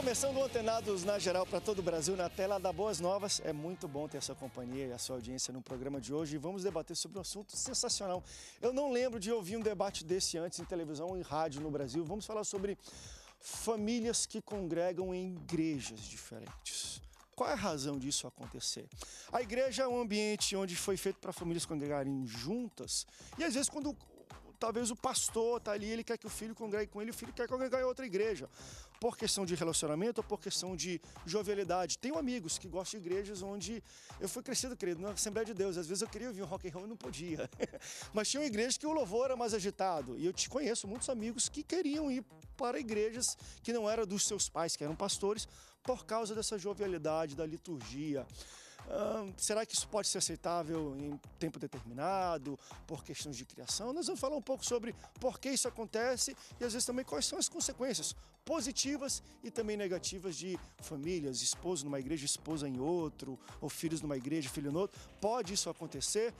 começando o Antenados na Geral para todo o Brasil, na tela da Boas Novas. É muito bom ter a sua companhia e a sua audiência no programa de hoje e vamos debater sobre um assunto sensacional. Eu não lembro de ouvir um debate desse antes em televisão e rádio no Brasil. Vamos falar sobre famílias que congregam em igrejas diferentes. Qual é a razão disso acontecer? A igreja é um ambiente onde foi feito para famílias congregarem juntas e às vezes quando Talvez o pastor está ali, ele quer que o filho congregue com ele, o filho quer congregar em outra igreja. Por questão de relacionamento ou por questão de jovialidade. Tenho amigos que gostam de igrejas onde eu fui crescido, querido, na Assembleia de Deus. Às vezes eu queria ouvir um rock and roll e não podia. Mas tinha uma igreja que o louvor era mais agitado. E eu te conheço muitos amigos que queriam ir para igrejas que não eram dos seus pais, que eram pastores, por causa dessa jovialidade, da liturgia será que isso pode ser aceitável em tempo determinado, por questões de criação? Nós vamos falar um pouco sobre por que isso acontece e às vezes também quais são as consequências positivas e também negativas de famílias, esposo numa igreja, esposa em outro, ou filhos numa igreja, filho em outro. Pode isso acontecer?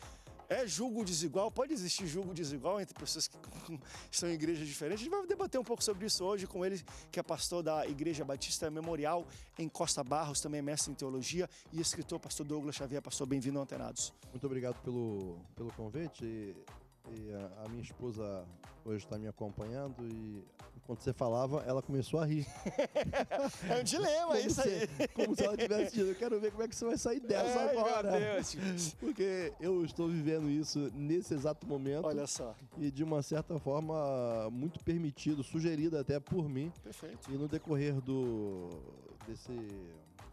É julgo desigual? Pode existir julgo desigual entre pessoas que estão em igrejas diferentes? A gente vai debater um pouco sobre isso hoje com ele, que é pastor da Igreja Batista Memorial em Costa Barros, também é mestre em teologia e escritor, pastor Douglas Xavier. Pastor, bem-vindo, Antenados. Muito obrigado pelo, pelo convite. E a, a minha esposa hoje está me acompanhando e quando você falava, ela começou a rir. é um dilema é isso aí. como se ela tivesse dito, eu quero ver como é que você vai sair dessa Ai, agora. Meu Deus. Porque eu estou vivendo isso nesse exato momento. Olha só. E de uma certa forma muito permitido, sugerido até por mim. Perfeito. E no decorrer do desse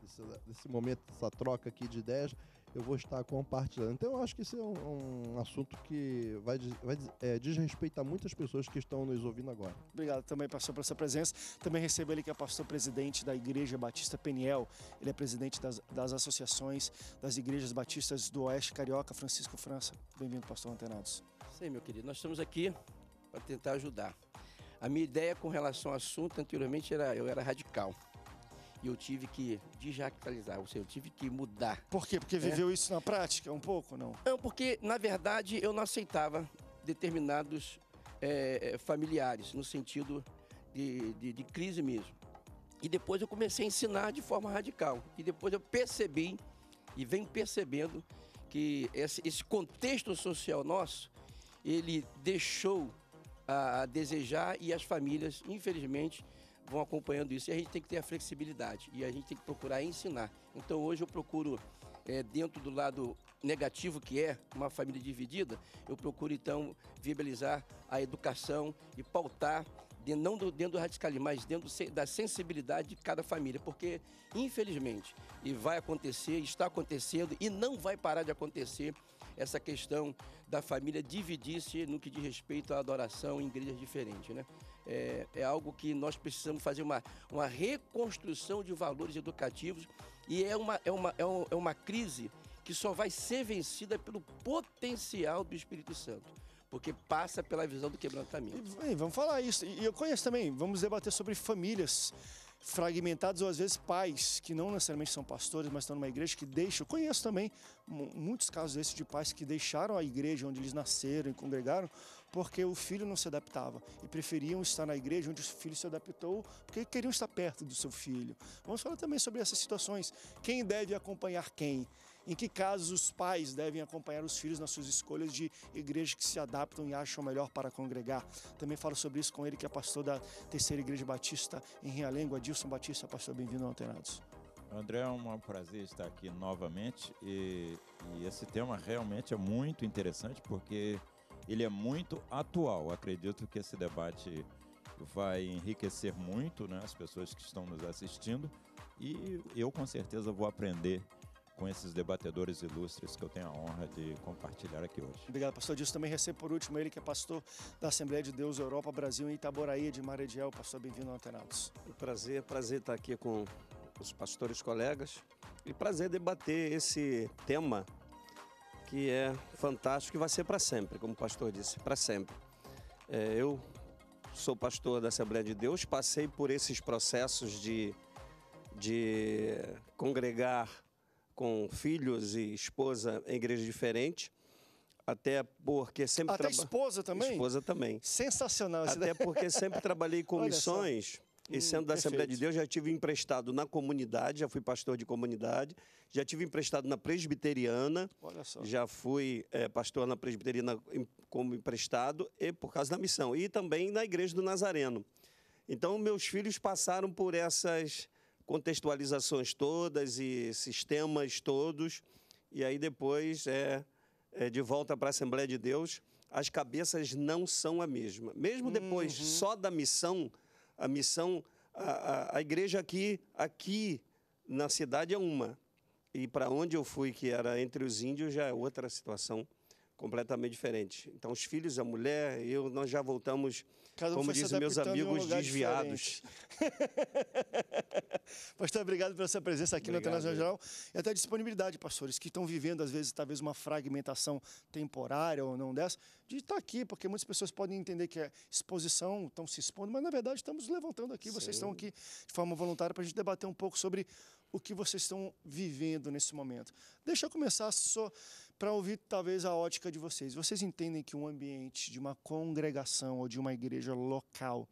desse, desse momento, dessa troca aqui de ideias, eu vou estar compartilhando. Então eu acho que esse é um, um assunto que vai, vai é, desrespeitar muitas pessoas que estão nos ouvindo agora. Obrigado também, pastor, pela sua presença. Também recebo ele que é pastor presidente da Igreja Batista Peniel. Ele é presidente das, das associações das igrejas batistas do Oeste Carioca, Francisco França. Bem-vindo, pastor Antenados. Sim, meu querido. Nós estamos aqui para tentar ajudar. A minha ideia com relação ao assunto anteriormente era eu era radical. E eu tive que desjactalizar, ou seja, eu tive que mudar. Por quê? Porque é. viveu é. isso na prática um pouco, não? Não, porque, na verdade, eu não aceitava determinados é, é, familiares, no sentido de, de, de crise mesmo. E depois eu comecei a ensinar de forma radical. E depois eu percebi, e venho percebendo, que esse, contexto social nosso, ele deixou a desejar e as famílias, infelizmente, vão acompanhando isso. E a gente tem que ter a flexibilidade e a gente tem que procurar ensinar. Então hoje eu procuro, é, dentro do lado negativo que é uma família dividida, eu procuro então viabilizar a educação e pautar, não do, dentro do radicalismo, mas dentro do, da sensibilidade de cada família, porque infelizmente, e vai acontecer, está acontecendo e não vai parar de acontecer essa questão da família dividir-se no que diz respeito à adoração em igrejas diferentes, né? é, é algo que nós precisamos fazer uma, uma reconstrução de valores educativos e é uma, é, uma, é, um, é uma crise que só vai ser vencida pelo potencial do Espírito Santo porque passa pela visão do quebrantamento. E, vamos falar isso. E eu conheço também, vamos debater sobre famílias fragmentadas ou às vezes pais que não necessariamente são pastores, mas estão numa igreja que deixam. Eu conheço também muitos casos desses de pais que deixaram a igreja onde eles nasceram e congregaram porque o filho não se adaptava e preferiam estar na igreja onde o filho se adaptou, porque queriam estar perto do seu filho. Vamos falar também sobre essas situações. Quem deve acompanhar quem? Em que casos os pais devem acompanhar os filhos nas suas escolhas de igreja que se adaptam e acham melhor para congregar? Também falo sobre isso com ele, que é pastor da Terceira Igreja Batista em Realengo, Adilson Batista. Pastor, bem-vindo ao Alternados. André, é um prazer estar aqui novamente e, e esse tema realmente é muito interessante porque ele é muito atual. Acredito que esse debate vai enriquecer muito né, as pessoas que estão nos assistindo e eu com certeza vou aprender com esses debatedores ilustres que eu tenho a honra de compartilhar aqui hoje. Obrigado, pastor Dias. Também recebo por último ele que é pastor da Assembleia de Deus Europa Brasil em Itaboraí de Marediel. Pastor, bem-vindo ao Antenados. É um prazer, prazer estar aqui com os pastores colegas e prazer debater esse tema que é fantástico e vai ser para sempre, como o pastor disse, para sempre. É, eu sou pastor da Assembleia de Deus, passei por esses processos de, de congregar com filhos e esposa em igrejas diferentes, até porque sempre... Até esposa também? Esposa também. Sensacional. Até porque sempre trabalhei com missões... Só esse sendo ano da hum, Assembleia de Deus já tive emprestado na comunidade, já fui pastor de comunidade, já tive emprestado na presbiteriana, já fui é, pastor na presbiteriana como emprestado e por causa da missão e também na igreja do Nazareno. Então meus filhos passaram por essas contextualizações todas e sistemas todos e aí depois é, é de volta para a Assembleia de Deus as cabeças não são a mesma. Mesmo depois uhum. só da missão a missão, a, a, a igreja aqui, aqui na cidade é uma. E para onde eu fui, que era entre os índios, já é outra situação completamente diferente. Então, os filhos, a mulher, eu, nós já voltamos, como dizem meus amigos, um desviados. pastor, obrigado pela sua presença aqui obrigado, no Internacional e até a disponibilidade, pastores, que estão vivendo, às vezes, talvez uma fragmentação temporária ou não dessa, de estar aqui, porque muitas pessoas podem entender que é exposição, estão se expondo, mas, na verdade, estamos levantando aqui, Sim. vocês estão aqui de forma voluntária para a gente debater um pouco sobre o que vocês estão vivendo nesse momento. Deixa eu começar só para ouvir talvez a ótica de vocês. Vocês entendem que um ambiente de uma congregação ou de uma igreja local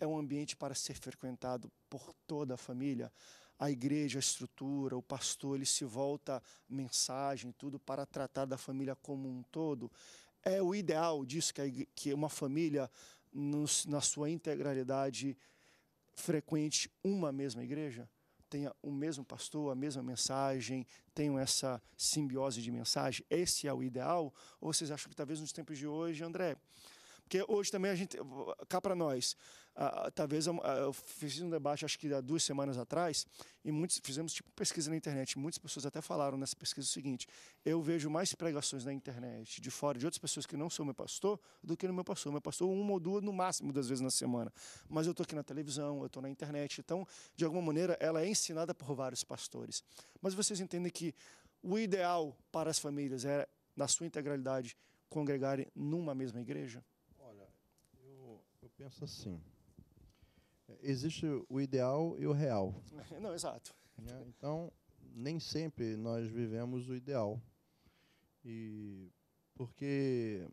é um ambiente para ser frequentado por toda a família? A igreja, a estrutura, o pastor, ele se volta mensagem, tudo para tratar da família como um todo. É o ideal disso que, uma família, na sua integralidade, frequente uma mesma igreja? tenha o mesmo pastor, a mesma mensagem, tenham essa simbiose de mensagem? Esse é o ideal? Ou vocês acham que talvez nos tempos de hoje, André, porque hoje também a gente, cá para nós, ah, talvez eu, eu fiz um debate, acho que há duas semanas atrás, e muitos fizemos tipo pesquisa na internet. Muitas pessoas até falaram nessa pesquisa o seguinte: eu vejo mais pregações na internet de fora de outras pessoas que não são meu pastor do que no meu pastor. Meu pastor, uma ou duas no máximo das vezes na semana. Mas eu estou aqui na televisão, eu estou na internet. Então, de alguma maneira, ela é ensinada por vários pastores. Mas vocês entendem que o ideal para as famílias é, na sua integralidade, congregarem numa mesma igreja? penso assim. É, existe o ideal e o real. Não, exato. Né? Então, nem sempre nós vivemos o ideal. E porque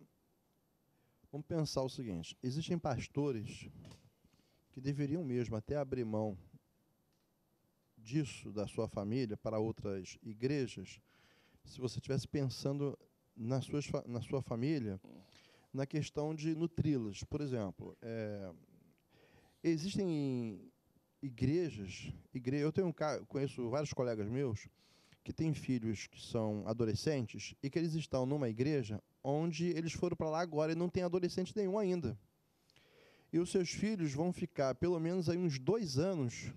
vamos pensar o seguinte, existem pastores que deveriam mesmo até abrir mão disso da sua família para outras igrejas, se você estivesse pensando na sua, na sua família na questão de nutri los Por exemplo, é, existem igrejas, igre... eu tenho um, conheço vários colegas meus que têm filhos que são adolescentes e que eles estão numa igreja onde eles foram para lá agora e não tem adolescente nenhum ainda. E os seus filhos vão ficar pelo menos aí uns dois anos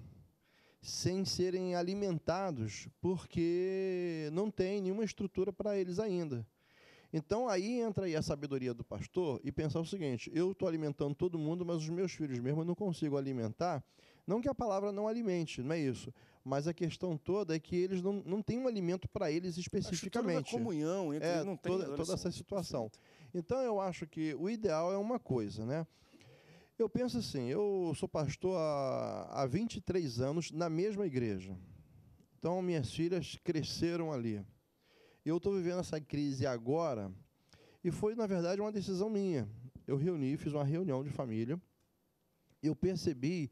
sem serem alimentados, porque não tem nenhuma estrutura para eles ainda. Então aí entra aí a sabedoria do pastor e pensar o seguinte: eu estou alimentando todo mundo, mas os meus filhos mesmo eu não consigo alimentar. Não que a palavra não alimente, não é isso. Mas a questão toda é que eles não, não têm um alimento para eles especificamente. Acho comunhão entre é, não tem toda, toda essa situação. Então eu acho que o ideal é uma coisa, né? Eu penso assim, eu sou pastor há, há 23 anos na mesma igreja. Então minhas filhas cresceram ali. Eu estou vivendo essa crise agora e foi, na verdade, uma decisão minha. Eu reuni, fiz uma reunião de família e eu percebi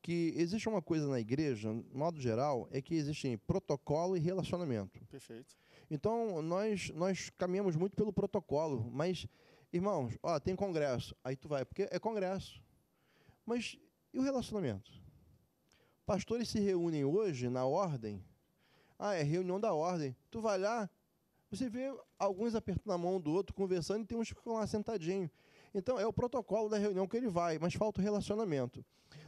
que existe uma coisa na igreja, modo geral, é que existem protocolo e relacionamento. Perfeito. Então, nós, nós caminhamos muito pelo protocolo, mas, irmãos, ó, tem congresso, aí tu vai, porque é congresso. Mas e o relacionamento? Pastores se reúnem hoje na ordem. Ah, é reunião da ordem. Tu vai lá, você vê alguns apertando a mão do outro, conversando, e tem uns que ficam lá sentadinhos. Então, é o protocolo da reunião que ele vai, mas falta o relacionamento.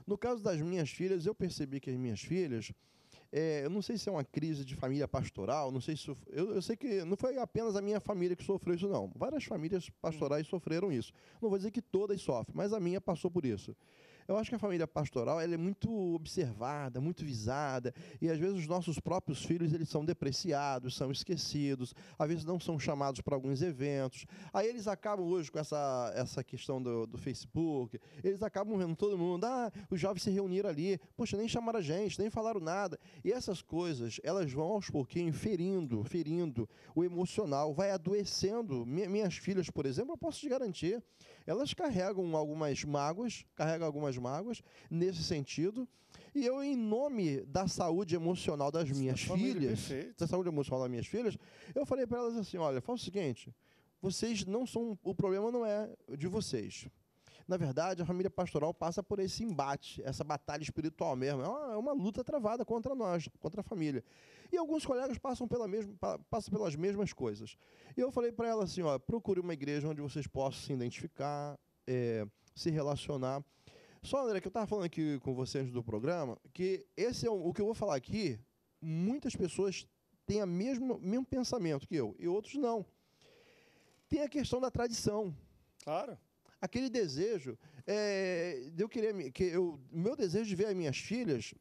No caso das minhas filhas, eu percebi que as minhas filhas, é, eu não sei se é uma crise de família pastoral, não sei se. Eu, eu, sei que não foi apenas a minha família que sofreu isso, não. Várias famílias pastorais sofreram isso. Não vou dizer que todas sofrem, mas a minha passou por isso. Eu acho que a família pastoral ela é muito observada, muito visada, e às vezes os nossos próprios filhos eles são depreciados, são esquecidos, às vezes não são chamados para alguns eventos. Aí eles acabam hoje com essa, essa questão do, do Facebook, eles acabam vendo todo mundo, ah, os jovens se reuniram ali, poxa, nem chamaram a gente, nem falaram nada. E essas coisas, elas vão aos pouquinhos ferindo, ferindo o emocional, vai adoecendo. Minhas filhas, por exemplo, eu posso te garantir, elas carregam algumas mágoas, carregam algumas mágoas nesse sentido. E eu, em nome da saúde emocional das minhas da filhas, da saúde emocional das minhas filhas, eu falei para elas assim: olha, fala o seguinte, vocês não são, o problema não é de vocês. Na verdade, a família pastoral passa por esse embate, essa batalha espiritual mesmo. É uma, é uma luta travada contra nós, contra a família. E alguns colegas passam, pela mesma, passam pelas mesmas coisas. E eu falei para ela assim: ó, procure uma igreja onde vocês possam se identificar, é, se relacionar só, André, que eu estava falando aqui com você antes do programa, que esse é o o que eu vou falar aqui, muitas pessoas têm o mesmo, mesmo pensamento que eu, e outros não. Tem a questão da tradição. Claro. Aquele desejo é, de eu querer. Que eu, meu desejo de ver as minhas filhas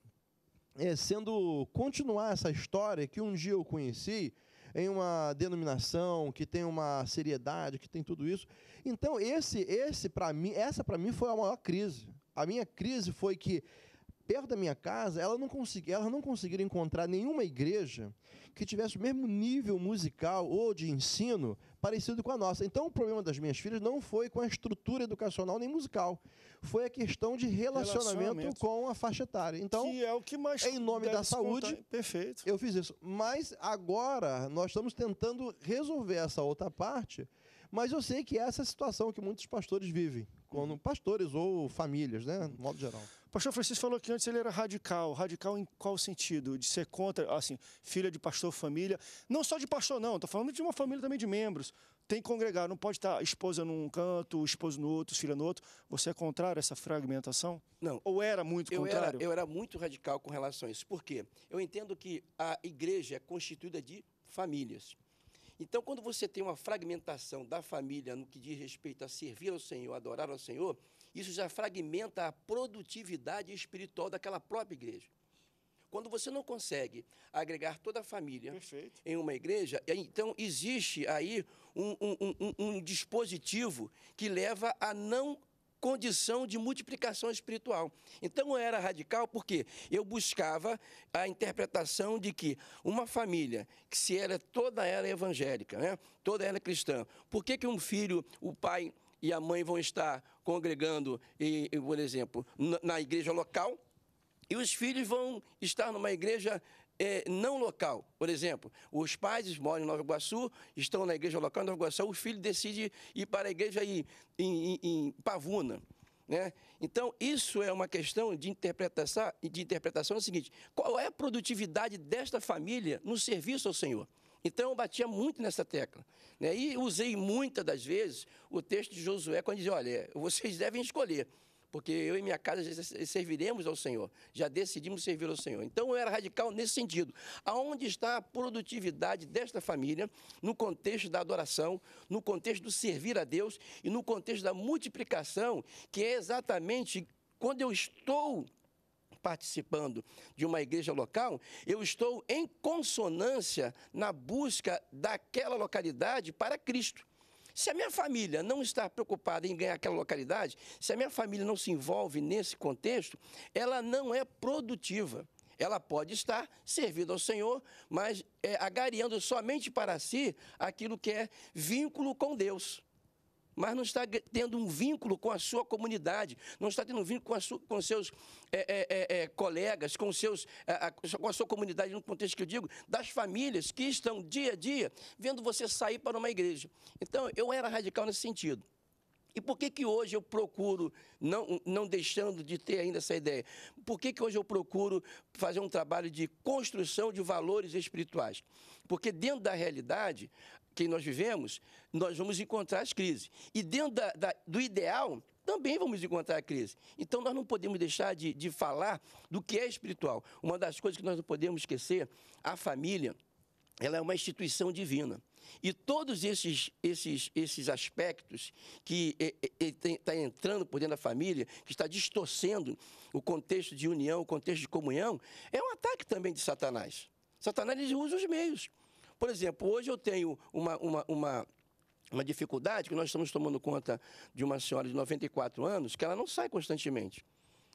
é, sendo. continuar essa história que um dia eu conheci em uma denominação que tem uma seriedade, que tem tudo isso. Então esse, esse para mim, essa para mim foi a maior crise a minha crise foi que perto da minha casa, ela não conseguia, ela não conseguiram encontrar nenhuma igreja que tivesse o mesmo nível musical ou de ensino parecido com a nossa. Então, o problema das minhas filhas não foi com a estrutura educacional nem musical, foi a questão de relacionamento, relacionamento. com a faixa etária. Então, que é o que mais em nome da saúde, contar. perfeito. Eu fiz isso. Mas agora nós estamos tentando resolver essa outra parte, mas eu sei que é essa é a situação que muitos pastores vivem quando pastores ou famílias, né, no modo geral. O pastor Francisco falou que antes ele era radical. Radical em qual sentido? De ser contra, assim, filha de pastor, família. Não só de pastor, não. Estou falando de uma família também de membros. Tem que congregar. Não pode estar esposa num canto, esposo no outro, filha no outro. Você é contrário a essa fragmentação? Não. Ou era muito eu contrário? Era, eu era muito radical com relação a isso. Por quê? Eu entendo que a igreja é constituída de famílias. Então, quando você tem uma fragmentação da família no que diz respeito a servir ao Senhor, adorar ao Senhor, isso já fragmenta a produtividade espiritual daquela própria igreja. Quando você não consegue agregar toda a família Perfeito. em uma igreja, é, então existe aí um, um, um, um dispositivo que leva a não condição de multiplicação espiritual. Então eu era radical porque eu buscava a interpretação de que uma família, que se era é, toda ela é evangélica, né? toda ela é cristã, por que, que um filho, o pai e a mãe vão estar congregando, e, por exemplo, na igreja local? E os filhos vão estar numa igreja é, não local. Por exemplo, os pais moram em Nova Iguaçu, estão na igreja local em Nova Iguaçu, o filho decide ir para a igreja em, em, em Pavuna. Né? Então, isso é uma questão de interpretação, de interpretação é o seguinte: qual é a produtividade desta família no serviço ao Senhor? Então, eu batia muito nessa tecla. Né? E usei muitas das vezes o texto de Josué, quando dizia: olha, vocês devem escolher porque eu e minha casa serviremos ao Senhor, já decidimos servir ao Senhor. Então eu era radical nesse sentido. Aonde está a produtividade desta família no contexto da adoração, no contexto do servir a Deus e no contexto da multiplicação, que é exatamente quando eu estou participando de uma igreja local, eu estou em consonância na busca daquela localidade para Cristo. Se a minha família não está preocupada em ganhar aquela localidade, se a minha família não se envolve nesse contexto, ela não é produtiva ela pode estar servindo ao Senhor, mas é, agariando somente para si aquilo que é vínculo com Deus mas não está tendo um vínculo com a sua comunidade, não está tendo um vínculo com, a sua, com seus é, é, é, colegas, com, seus, eh, a, com a sua comunidade, no contexto que eu digo, das famílias que estão dia a dia vendo você sair para uma igreja. Então, eu era radical nesse sentido. E por que, que hoje eu procuro, não, não deixando de ter ainda essa ideia, por que, que hoje eu procuro fazer um trabalho de construção de valores espirituais? Porque dentro da realidade, quem nós vivemos, nós vamos encontrar as crises. E dentro da, da, do ideal, também vamos encontrar a crise. Então, nós não podemos deixar de, de falar do que é espiritual. Uma das coisas que nós não podemos esquecer, a família, ela é uma instituição divina. E todos esses, esses, esses aspectos que está entrando por dentro da família, que está distorcendo o contexto de união, o contexto de comunhão, é um ataque também de Satanás. Satanás usa os meios. Por exemplo, hoje eu tenho uma, uma, uma uma dificuldade que nós estamos tomando conta de uma senhora de 94 anos que ela não sai constantemente.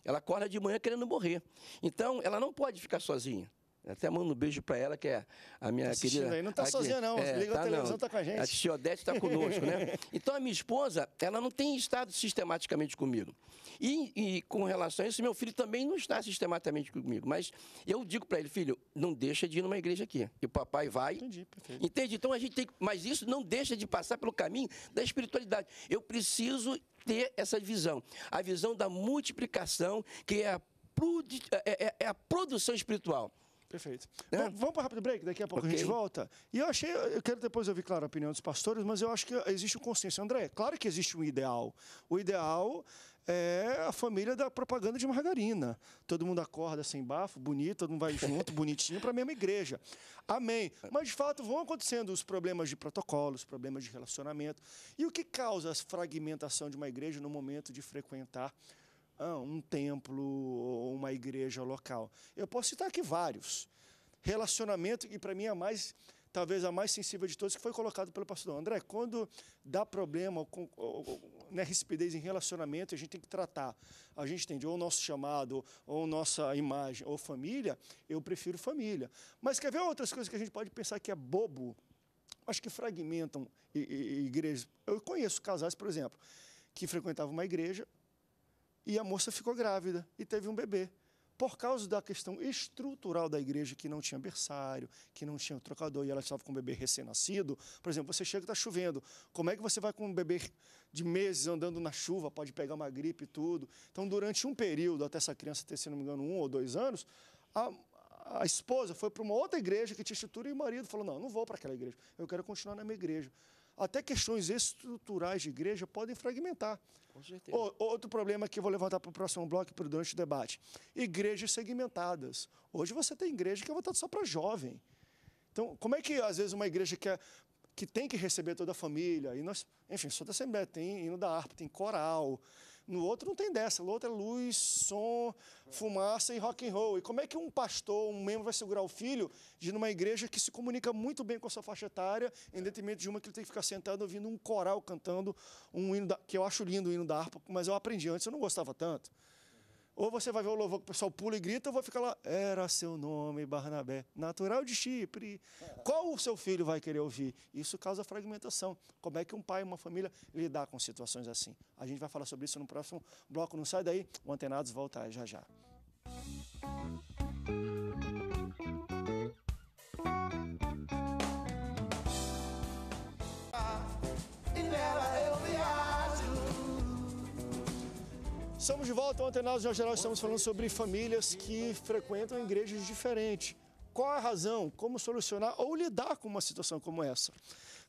Ela acorda de manhã querendo morrer. Então, ela não pode ficar sozinha. Até mando um beijo para ela, que é a minha tá querida. Aí. Não está sozinha, não. É, Liga tá, a televisão, está com a gente. A tia Odete está conosco, né? Então, a minha esposa, ela não tem estado sistematicamente comigo. E, e, com relação a isso, meu filho também não está sistematicamente comigo. Mas eu digo para ele, filho, não deixa de ir numa igreja aqui. E o papai vai. Entendi, perfeito. Entende? Então, a gente tem. Mas isso não deixa de passar pelo caminho da espiritualidade. Eu preciso ter essa visão. A visão da multiplicação, que é a, é, é, é a produção espiritual. Perfeito. É. Né? Bom, vamos para rápido break, daqui a pouco okay. a gente volta. E eu achei, eu quero depois ouvir, claro, a opinião dos pastores, mas eu acho que existe um consenso. André, claro que existe um ideal. O ideal é a família da propaganda de margarina. Todo mundo acorda sem bafo, bonito, todo mundo vai junto, bonitinho, para a mesma igreja. Amém. Mas, de fato, vão acontecendo os problemas de protocolo, os problemas de relacionamento. E o que causa a fragmentação de uma igreja no momento de frequentar ah, um templo ou uma igreja local. Eu posso citar aqui vários. Relacionamento, e para mim é a mais, talvez a mais sensível de todos, que foi colocado pelo pastor André. Quando dá problema ou, ou, né, rispidez em relacionamento, a gente tem que tratar. A gente entende ou o nosso chamado, ou nossa imagem, ou família. Eu prefiro família. Mas quer ver outras coisas que a gente pode pensar que é bobo? Acho que fragmentam igrejas. Eu conheço casais, por exemplo, que frequentavam uma igreja, e a moça ficou grávida e teve um bebê. Por causa da questão estrutural da igreja, que não tinha berçário, que não tinha trocador e ela estava com um bebê recém-nascido, por exemplo, você chega e está chovendo. Como é que você vai com um bebê de meses andando na chuva? Pode pegar uma gripe e tudo. Então, durante um período, até essa criança ter, se não me engano, um ou dois anos, a, a esposa foi para uma outra igreja que tinha estrutura e o marido falou: Não, não vou para aquela igreja, eu quero continuar na minha igreja até questões estruturais de igreja podem fragmentar. Com certeza. O, outro problema que eu vou levantar para o próximo bloco o durante o debate: igrejas segmentadas. Hoje você tem igreja que é votada só para jovem. Então, como é que às vezes uma igreja que, é, que tem que receber toda a família, e nós, enfim, só da Assembleia tem hino da harpa, tem coral, no outro não tem dessa. No outro é luz, som, fumaça e rock and roll. E como é que um pastor, um membro vai segurar o filho de numa igreja que se comunica muito bem com a sua faixa etária, em detrimento de uma que ele tem que ficar sentado ouvindo um coral cantando um hino da, que eu acho lindo o hino da harpa, mas eu aprendi antes, eu não gostava tanto. Ou você vai ver o louvor que o pessoal pula e grita, ou vai ficar lá, era seu nome, Barnabé, natural de Chipre. Qual o seu filho vai querer ouvir? Isso causa fragmentação. Como é que um pai e uma família lidar com situações assim? A gente vai falar sobre isso no próximo bloco. Não sai daí, o Antenados volta já já. Estamos de volta. Ontem nós, geral, estamos falando sobre famílias que frequentam igrejas diferentes. Qual a razão? Como solucionar ou lidar com uma situação como essa?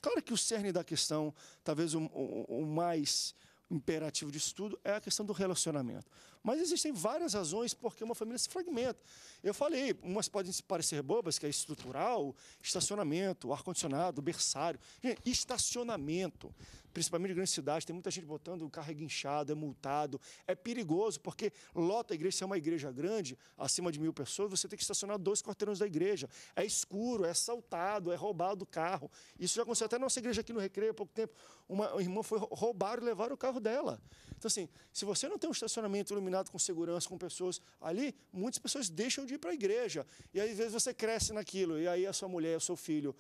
Claro que o cerne da questão, talvez o, o, o mais imperativo disso tudo, é a questão do relacionamento. Mas existem várias razões porque uma família se fragmenta. Eu falei, umas podem parecer bobas, que é estrutural, estacionamento, ar-condicionado, berçário. Gente, estacionamento, principalmente em grandes cidades, tem muita gente botando o carro guinchado, é multado. É perigoso, porque lota a igreja, se é uma igreja grande, acima de mil pessoas, você tem que estacionar dois quarteirões da igreja. É escuro, é assaltado, é roubado o carro. Isso já aconteceu até na nossa igreja aqui no Recreio, há pouco tempo. Uma irmã foi roubar e levar o carro dela. Então, assim, se você não tem um estacionamento iluminado, com segurança, com pessoas ali, muitas pessoas deixam de ir para a igreja. E aí, às vezes você cresce naquilo, e aí a sua mulher, o seu filho,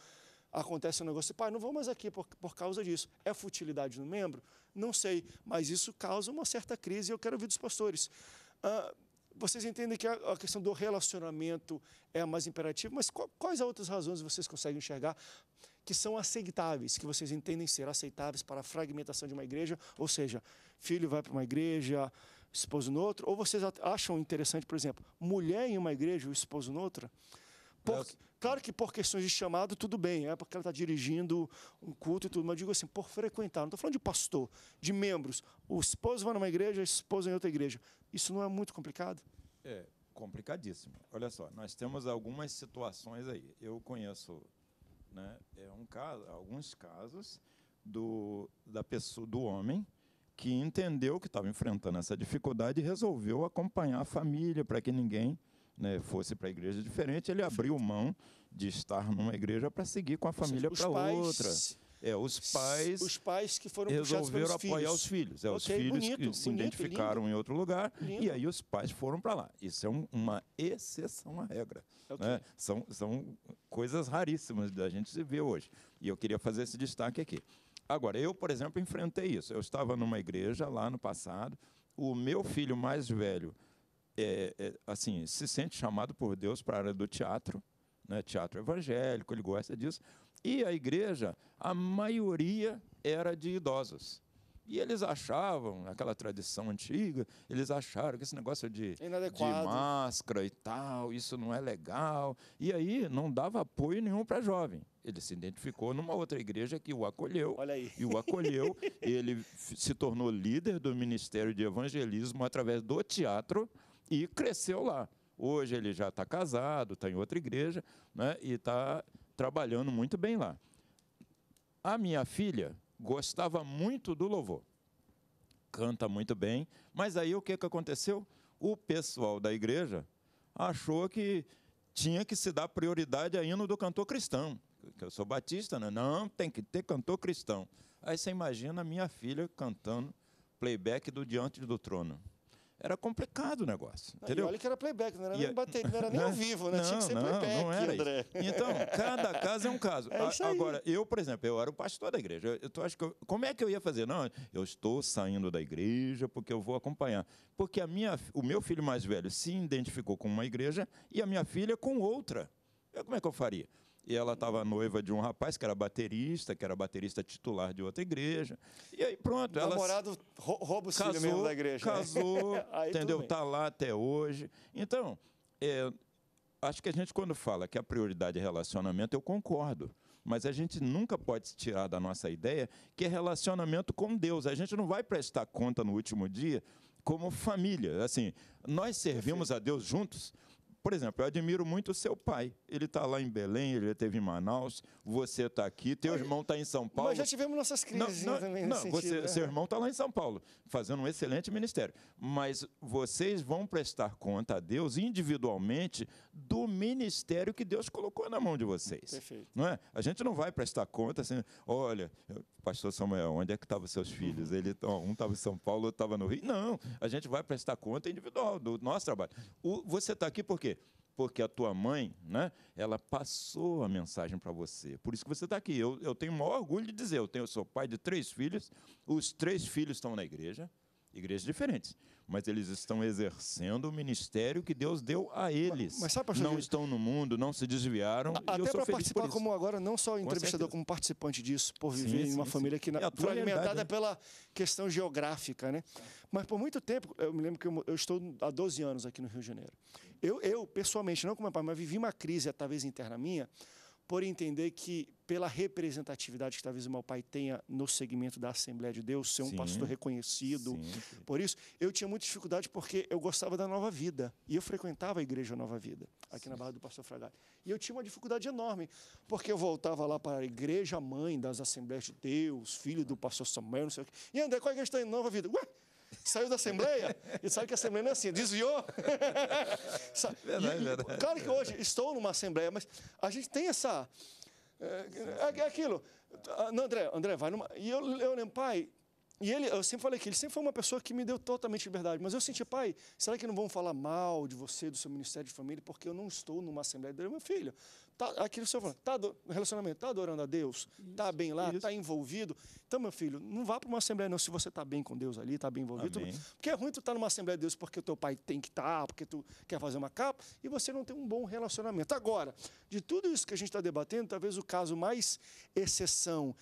acontece um negócio, pai, não vou mais aqui por, por causa disso. É futilidade no membro? Não sei, mas isso causa uma certa crise e eu quero ouvir dos pastores. Ah, vocês entendem que a, questão do relacionamento é a mais imperativa, mas quais outras razões vocês conseguem enxergar que são aceitáveis, que vocês entendem ser aceitáveis para a fragmentação de uma igreja? Ou seja, filho vai para uma igreja, esposo no outro? Ou vocês acham interessante, por exemplo, mulher em uma igreja, o esposo noutra? Por, claro que por questões de chamado, tudo bem, é porque ela está dirigindo um culto e tudo, mas digo assim, por frequentar, não estou falando de pastor, de membros. O esposo vai numa igreja, a esposa em outra igreja. Isso não é muito complicado? É, complicadíssimo. Olha só, nós temos algumas situações aí. Eu conheço né, é um caso, alguns casos do, da pessoa, do homem que entendeu que estava enfrentando essa dificuldade e resolveu acompanhar a família para que ninguém né, fosse para a igreja diferente. Ele abriu mão de estar numa igreja para seguir com a família para outra. É, os pais, os pais que foram resolveram apoiar filhos. os filhos. É, okay, os filhos bonito, que se bonito, identificaram lindo. em outro lugar lindo. e aí os pais foram para lá. Isso é um, uma exceção à regra. É okay. Né? São, são coisas raríssimas da gente ver hoje. E eu queria fazer esse destaque aqui. Agora, eu, por exemplo, enfrentei isso. Eu estava numa igreja lá no passado, o meu filho mais velho é, é, assim se sente chamado por Deus para a área do teatro, né? teatro evangélico, ele gosta disso. E a igreja, a maioria era de idosos. E eles achavam, aquela tradição antiga, eles acharam que esse negócio de, de máscara e tal, isso não é legal. E aí não dava apoio nenhum para jovem. Ele se identificou numa outra igreja que o acolheu. E o acolheu, ele se tornou líder do Ministério de Evangelismo através do teatro e cresceu lá. Hoje ele já está casado, está em outra igreja né, e está trabalhando muito bem lá. A minha filha, gostava muito do louvor. Canta muito bem, mas aí o que, que aconteceu? O pessoal da igreja achou que tinha que se dar prioridade ainda hino do cantor cristão. Eu sou batista, né? Não, tem que ter cantor cristão. Aí você imagina a minha filha cantando playback do Diante do Trono. Era complicado o negócio. entendeu? olha que era playback, não era e, nem bateria, não era nem ao vivo, né? Não, Tinha que ser não, playback, não era André. Isso. Então, cada caso é um caso. É agora, eu, por exemplo, eu era o pastor da igreja. Eu, eu acho que eu, como é que eu ia fazer? Não, eu estou saindo da igreja porque eu vou acompanhar. Porque a minha, o meu filho mais velho se identificou com uma igreja e a minha filha com outra. Eu, como é que eu faria? e ela estava noiva de um rapaz que era baterista, que era baterista titular de outra igreja. E aí pronto, o ela namorado rouba o filho mesmo da igreja. Casou, entendeu? Está lá até hoje. Então, é, acho que a gente quando fala que a prioridade é relacionamento, eu concordo. Mas a gente nunca pode tirar da nossa ideia que é relacionamento com Deus. A gente não vai prestar conta no último dia como família. Assim, nós servimos a Deus juntos, por exemplo, eu admiro muito o seu pai. Ele está lá em Belém, ele já esteve em Manaus, você está aqui, teu irmão está em São Paulo. Nós já tivemos nossas crises não, não, também. Não, você, seu é. irmão está lá em São Paulo, fazendo um excelente ministério. Mas vocês vão prestar conta a Deus individualmente do ministério que Deus colocou na mão de vocês. Perfeito. Não é? A gente não vai prestar conta assim, olha, pastor Samuel, onde é que estavam seus uhum. filhos? Ele, um estava em São Paulo, outro estava no Rio. Não, a gente vai prestar conta individual do nosso trabalho. O, você está aqui por quê? Porque a tua mãe, né, ela passou a mensagem para você. Por isso que você está aqui. Eu, eu tenho o maior orgulho de dizer, eu, tenho, eu sou pai de três filhos, os três filhos estão na igreja, igrejas diferentes mas eles estão exercendo o ministério que Deus deu a eles. Mas, mas sabe, não estão no mundo, não se desviaram. A, até para participar como agora, não só entrevistador, Com como participante disso, por viver sim, em uma sim, família sim. que é foi alimentada né? pela questão geográfica. Né? Mas por muito tempo, eu me lembro que eu, eu estou há 12 anos aqui no Rio de Janeiro. Eu, eu pessoalmente, não como meu pai, mas vivi uma crise, talvez interna minha, por entender que, pela representatividade que talvez o meu pai tenha no segmento da Assembleia de Deus, ser um sim, pastor reconhecido, sim. por isso, eu tinha muita dificuldade porque eu gostava da Nova Vida. E eu frequentava a Igreja Nova Vida, aqui sim. na Barra do Pastor Fragalho. E eu tinha uma dificuldade enorme, porque eu voltava lá para a Igreja Mãe das Assembleias de Deus, filho do pastor Samuel, não sei o quê. E André, qual é a igreja está em Nova Vida? Ué, saiu da Assembleia, e sabe que a Assembleia não é assim, desviou. Verdade, e, verdade. Claro que hoje estou numa Assembleia, mas a gente tem essa. É, é, é aquilo. Ah, não, André, André, vai numa. E eu, eu lembro, pai, e ele, eu sempre falei que ele sempre foi uma pessoa que me deu totalmente liberdade. Mas eu senti, pai, será que não vão falar mal de você, do seu ministério de família, porque eu não estou numa assembleia do meu filho? Tá, aquilo que você tá do, relacionamento, tá adorando a Deus? Está tá bem lá? Está Tá envolvido? Então, meu filho, não vá para uma assembleia não, se você tá bem com Deus ali, tá bem envolvido. Porque é ruim tu estar tá numa assembleia de Deus porque o teu pai tem que estar, tá, porque tu quer fazer uma capa, e você não tem um bom relacionamento. Agora, de tudo isso que a gente está debatendo, talvez o caso mais exceção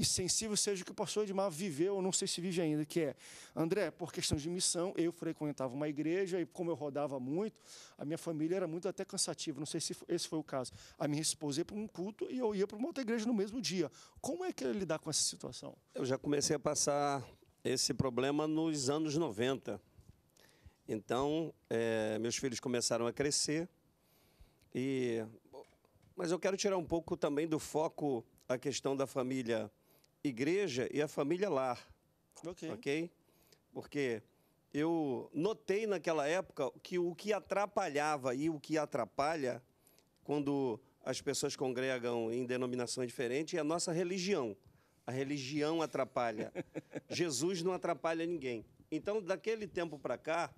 e sensível seja o que o pastor Edmar viveu, ou não sei se vive ainda, que é, André, por questão de missão, eu frequentava uma igreja e como eu rodava muito, a minha família era muito até cansativa, não sei se esse foi o caso. A minha esposa ia para um culto e eu ia para uma outra igreja no mesmo dia. Como é que ele lidar com essa situação? Eu já comecei a passar esse problema nos anos 90. Então, é, meus filhos começaram a crescer e... Mas eu quero tirar um pouco também do foco a questão da família igreja e a família lar. Ok. Porque eu notei naquela época que o que atrapalhava e o que atrapalha quando as pessoas congregam em denominação diferente é a nossa religião. A religião atrapalha. Jesus não atrapalha ninguém. Então, daquele tempo para cá,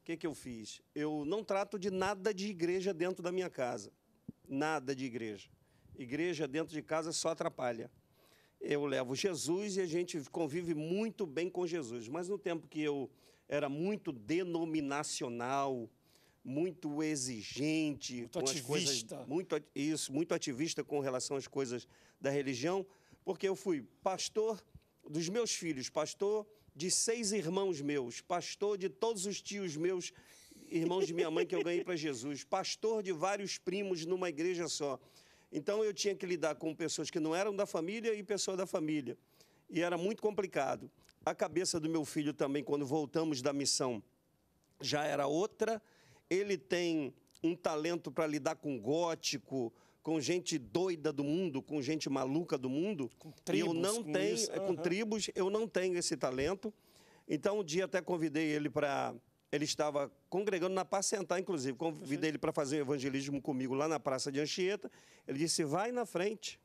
o que, que eu fiz? Eu não trato de nada de igreja dentro da minha casa. Nada de igreja. Igreja dentro de casa só atrapalha eu levo Jesus e a gente convive muito bem com Jesus. Mas no tempo que eu era muito denominacional, muito exigente, muito ativista, coisas, muito isso, muito ativista com relação às coisas da religião, porque eu fui pastor dos meus filhos, pastor de seis irmãos meus, pastor de todos os tios meus, irmãos de minha mãe que eu ganhei para Jesus, pastor de vários primos numa igreja só. Então eu tinha que lidar com pessoas que não eram da família e pessoas da família. E era muito complicado. A cabeça do meu filho também, quando voltamos da missão, já era outra. Ele tem um talento para lidar com gótico, com gente doida do mundo, com gente maluca do mundo. Com tribos, e eu não com tenho, isso. É, com tribos, eu não tenho esse talento. Então um dia até convidei ele para ele estava congregando na Pacentar, inclusive. Convidei uhum. ele para fazer o evangelismo comigo lá na Praça de Anchieta. Ele disse: vai na frente.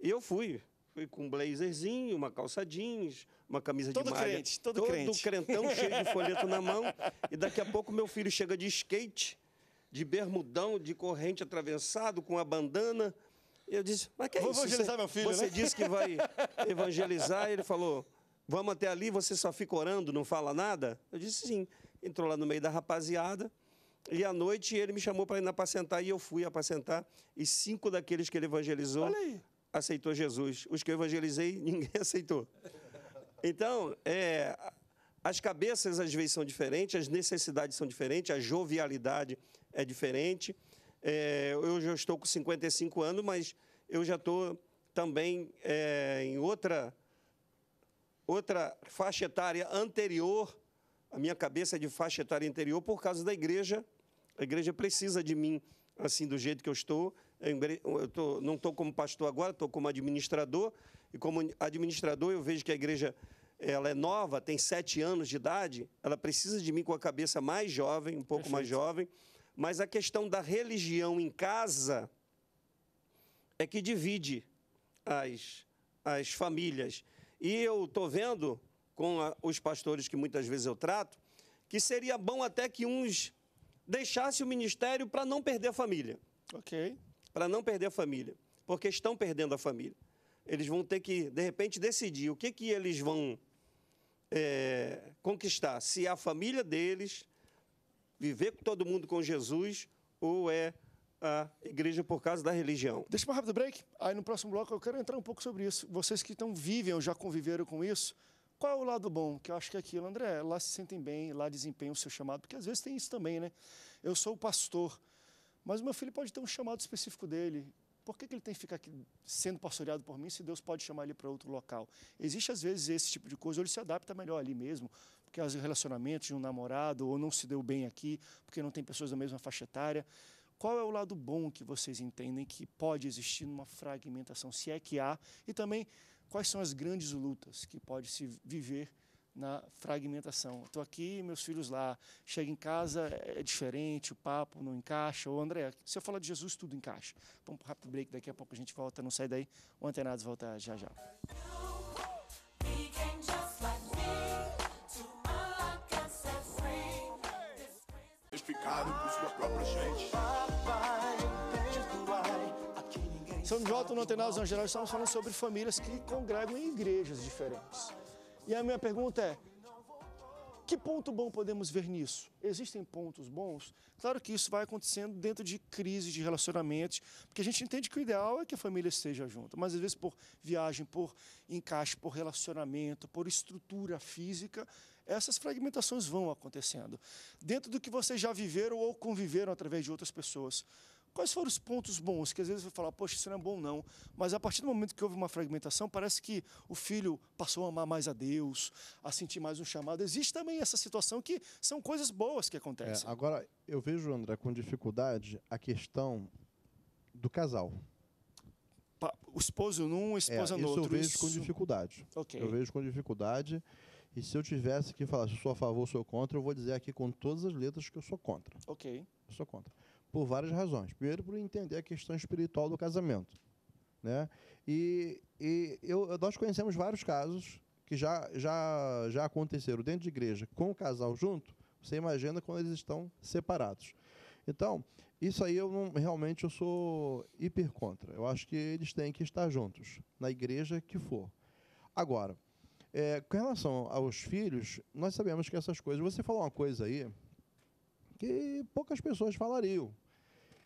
E eu fui. Fui com um blazerzinho, uma calça jeans, uma camisa todo de malha. Crente, todo, todo crente. crentão, cheio de folheto na mão. E daqui a pouco meu filho chega de skate, de bermudão, de corrente atravessado, com a bandana. E Eu disse, mas que é Vou isso? evangelizar você, meu filho, Você né? disse que vai evangelizar. Ele falou, vamos até ali, você só fica orando, não fala nada? Eu disse, sim entrou lá no meio da rapaziada. E à noite ele me chamou para ir apacentar e eu fui apacentar. E cinco daqueles que ele evangelizou aceitou Jesus. Os que eu evangelizei, ninguém aceitou. Então, é, as cabeças às vezes são diferentes, as necessidades são diferentes, a jovialidade é diferente. É, eu já estou com 55 anos, mas eu já estou também é, em outra, outra faixa etária anterior a minha cabeça é de faixa etária interior por causa da igreja. A igreja precisa de mim, assim, do jeito que eu estou. Eu tô, não estou como pastor agora, estou como administrador. E como administrador, eu vejo que a igreja ela é nova, tem sete anos de idade. Ela precisa de mim com a cabeça mais jovem, um pouco Perfeito. mais jovem. Mas a questão da religião em casa é que divide as, as famílias. E eu estou vendo com a, os pastores que muitas vezes eu trato, que seria bom até que uns deixassem o ministério para não perder a família. Ok. Para não perder a família, porque estão perdendo a família. Eles vão ter que, de repente, decidir o que, que eles vão é, conquistar: se é a família deles, viver com todo mundo com Jesus, ou é a igreja por causa da religião. Deixa uma rápido break. Aí no próximo bloco eu quero entrar um pouco sobre isso. Vocês que estão vivem ou já conviveram com isso, qual é o lado bom? Que eu acho que é aquilo, André, lá se sentem bem, lá desempenham o seu chamado, porque às vezes tem isso também, né? Eu sou o pastor, mas meu filho pode ter um chamado específico dele. Por que, que ele tem que ficar aqui sendo pastoreado por mim se Deus pode chamar ele para outro local? Existe às vezes esse tipo de coisa, ou ele se adapta melhor ali mesmo, porque os relacionamentos de um namorado, ou não se deu bem aqui, porque não tem pessoas da mesma faixa etária. Qual é o lado bom que vocês entendem que pode existir numa fragmentação, se é que há? E também, quais são as grandes lutas que pode se viver na fragmentação. Estou aqui, meus filhos lá. Chega em casa, é diferente, o papo não encaixa. Ô, André, se eu falar de Jesus, tudo encaixa. Vamos para o rápido break, daqui a pouco a gente volta. Não sai daí, o Antenados volta já já. Explicado sua própria gente. São João Nortenal e Geral estamos falando sobre famílias que congregam em igrejas diferentes. E a minha pergunta é, que ponto bom podemos ver nisso? Existem pontos bons? Claro que isso vai acontecendo dentro de crises de relacionamentos, porque a gente entende que o ideal é que a família esteja junta, mas às vezes por viagem, por encaixe, por relacionamento, por estrutura física, essas fragmentações vão acontecendo. Dentro do que vocês já viveram ou conviveram através de outras pessoas, Quais foram os pontos bons? Que às vezes você fala, poxa, isso não é bom não. Mas a partir do momento que houve uma fragmentação, parece que o filho passou a amar mais a Deus, a sentir mais um chamado. Existe também essa situação que são coisas boas que acontecem. É, agora, eu vejo, André, com dificuldade a questão do casal. Pa o esposo num, a esposa é, no outro. eu vejo isso... com dificuldade. Okay. Eu vejo com dificuldade. E se eu tivesse que falar se eu sou a favor ou sou contra, eu vou dizer aqui com todas as letras que eu sou contra. Ok. Eu sou contra. Por várias razões. Primeiro, por entender a questão espiritual do casamento. Né? E, e eu, nós conhecemos vários casos que já, já, já aconteceram dentro de igreja com o casal junto, você imagina quando eles estão separados. Então, isso aí eu não, realmente eu sou hiper contra. Eu acho que eles têm que estar juntos, na igreja que for. Agora, é, com relação aos filhos, nós sabemos que essas coisas. Você falou uma coisa aí que poucas pessoas falariam.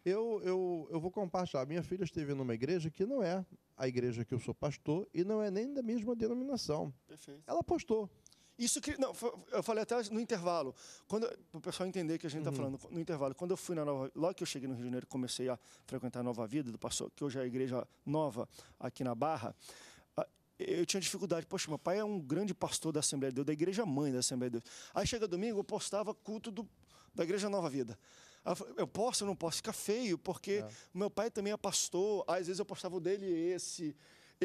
Eu, eu, eu vou compartilhar. Minha filha esteve numa igreja que não é a igreja que eu sou pastor e não é nem da mesma denominação. Perfeito. Ela postou. Isso que. Não, eu falei até no intervalo. Quando, para o pessoal entender que a gente está uhum. falando no intervalo. Quando eu fui na Nova. Logo que eu cheguei no Rio de Janeiro comecei a frequentar a Nova Vida, do pastor, que hoje é a igreja nova aqui na Barra. Eu tinha dificuldade, poxa, meu pai é um grande pastor da Assembleia de Deus, da igreja mãe da Assembleia de Deus. Aí chega domingo, eu postava culto do, da Igreja Nova Vida. Eu posso ou não posso? Fica feio, porque é. meu pai também é pastor, às vezes eu postava o dele esse.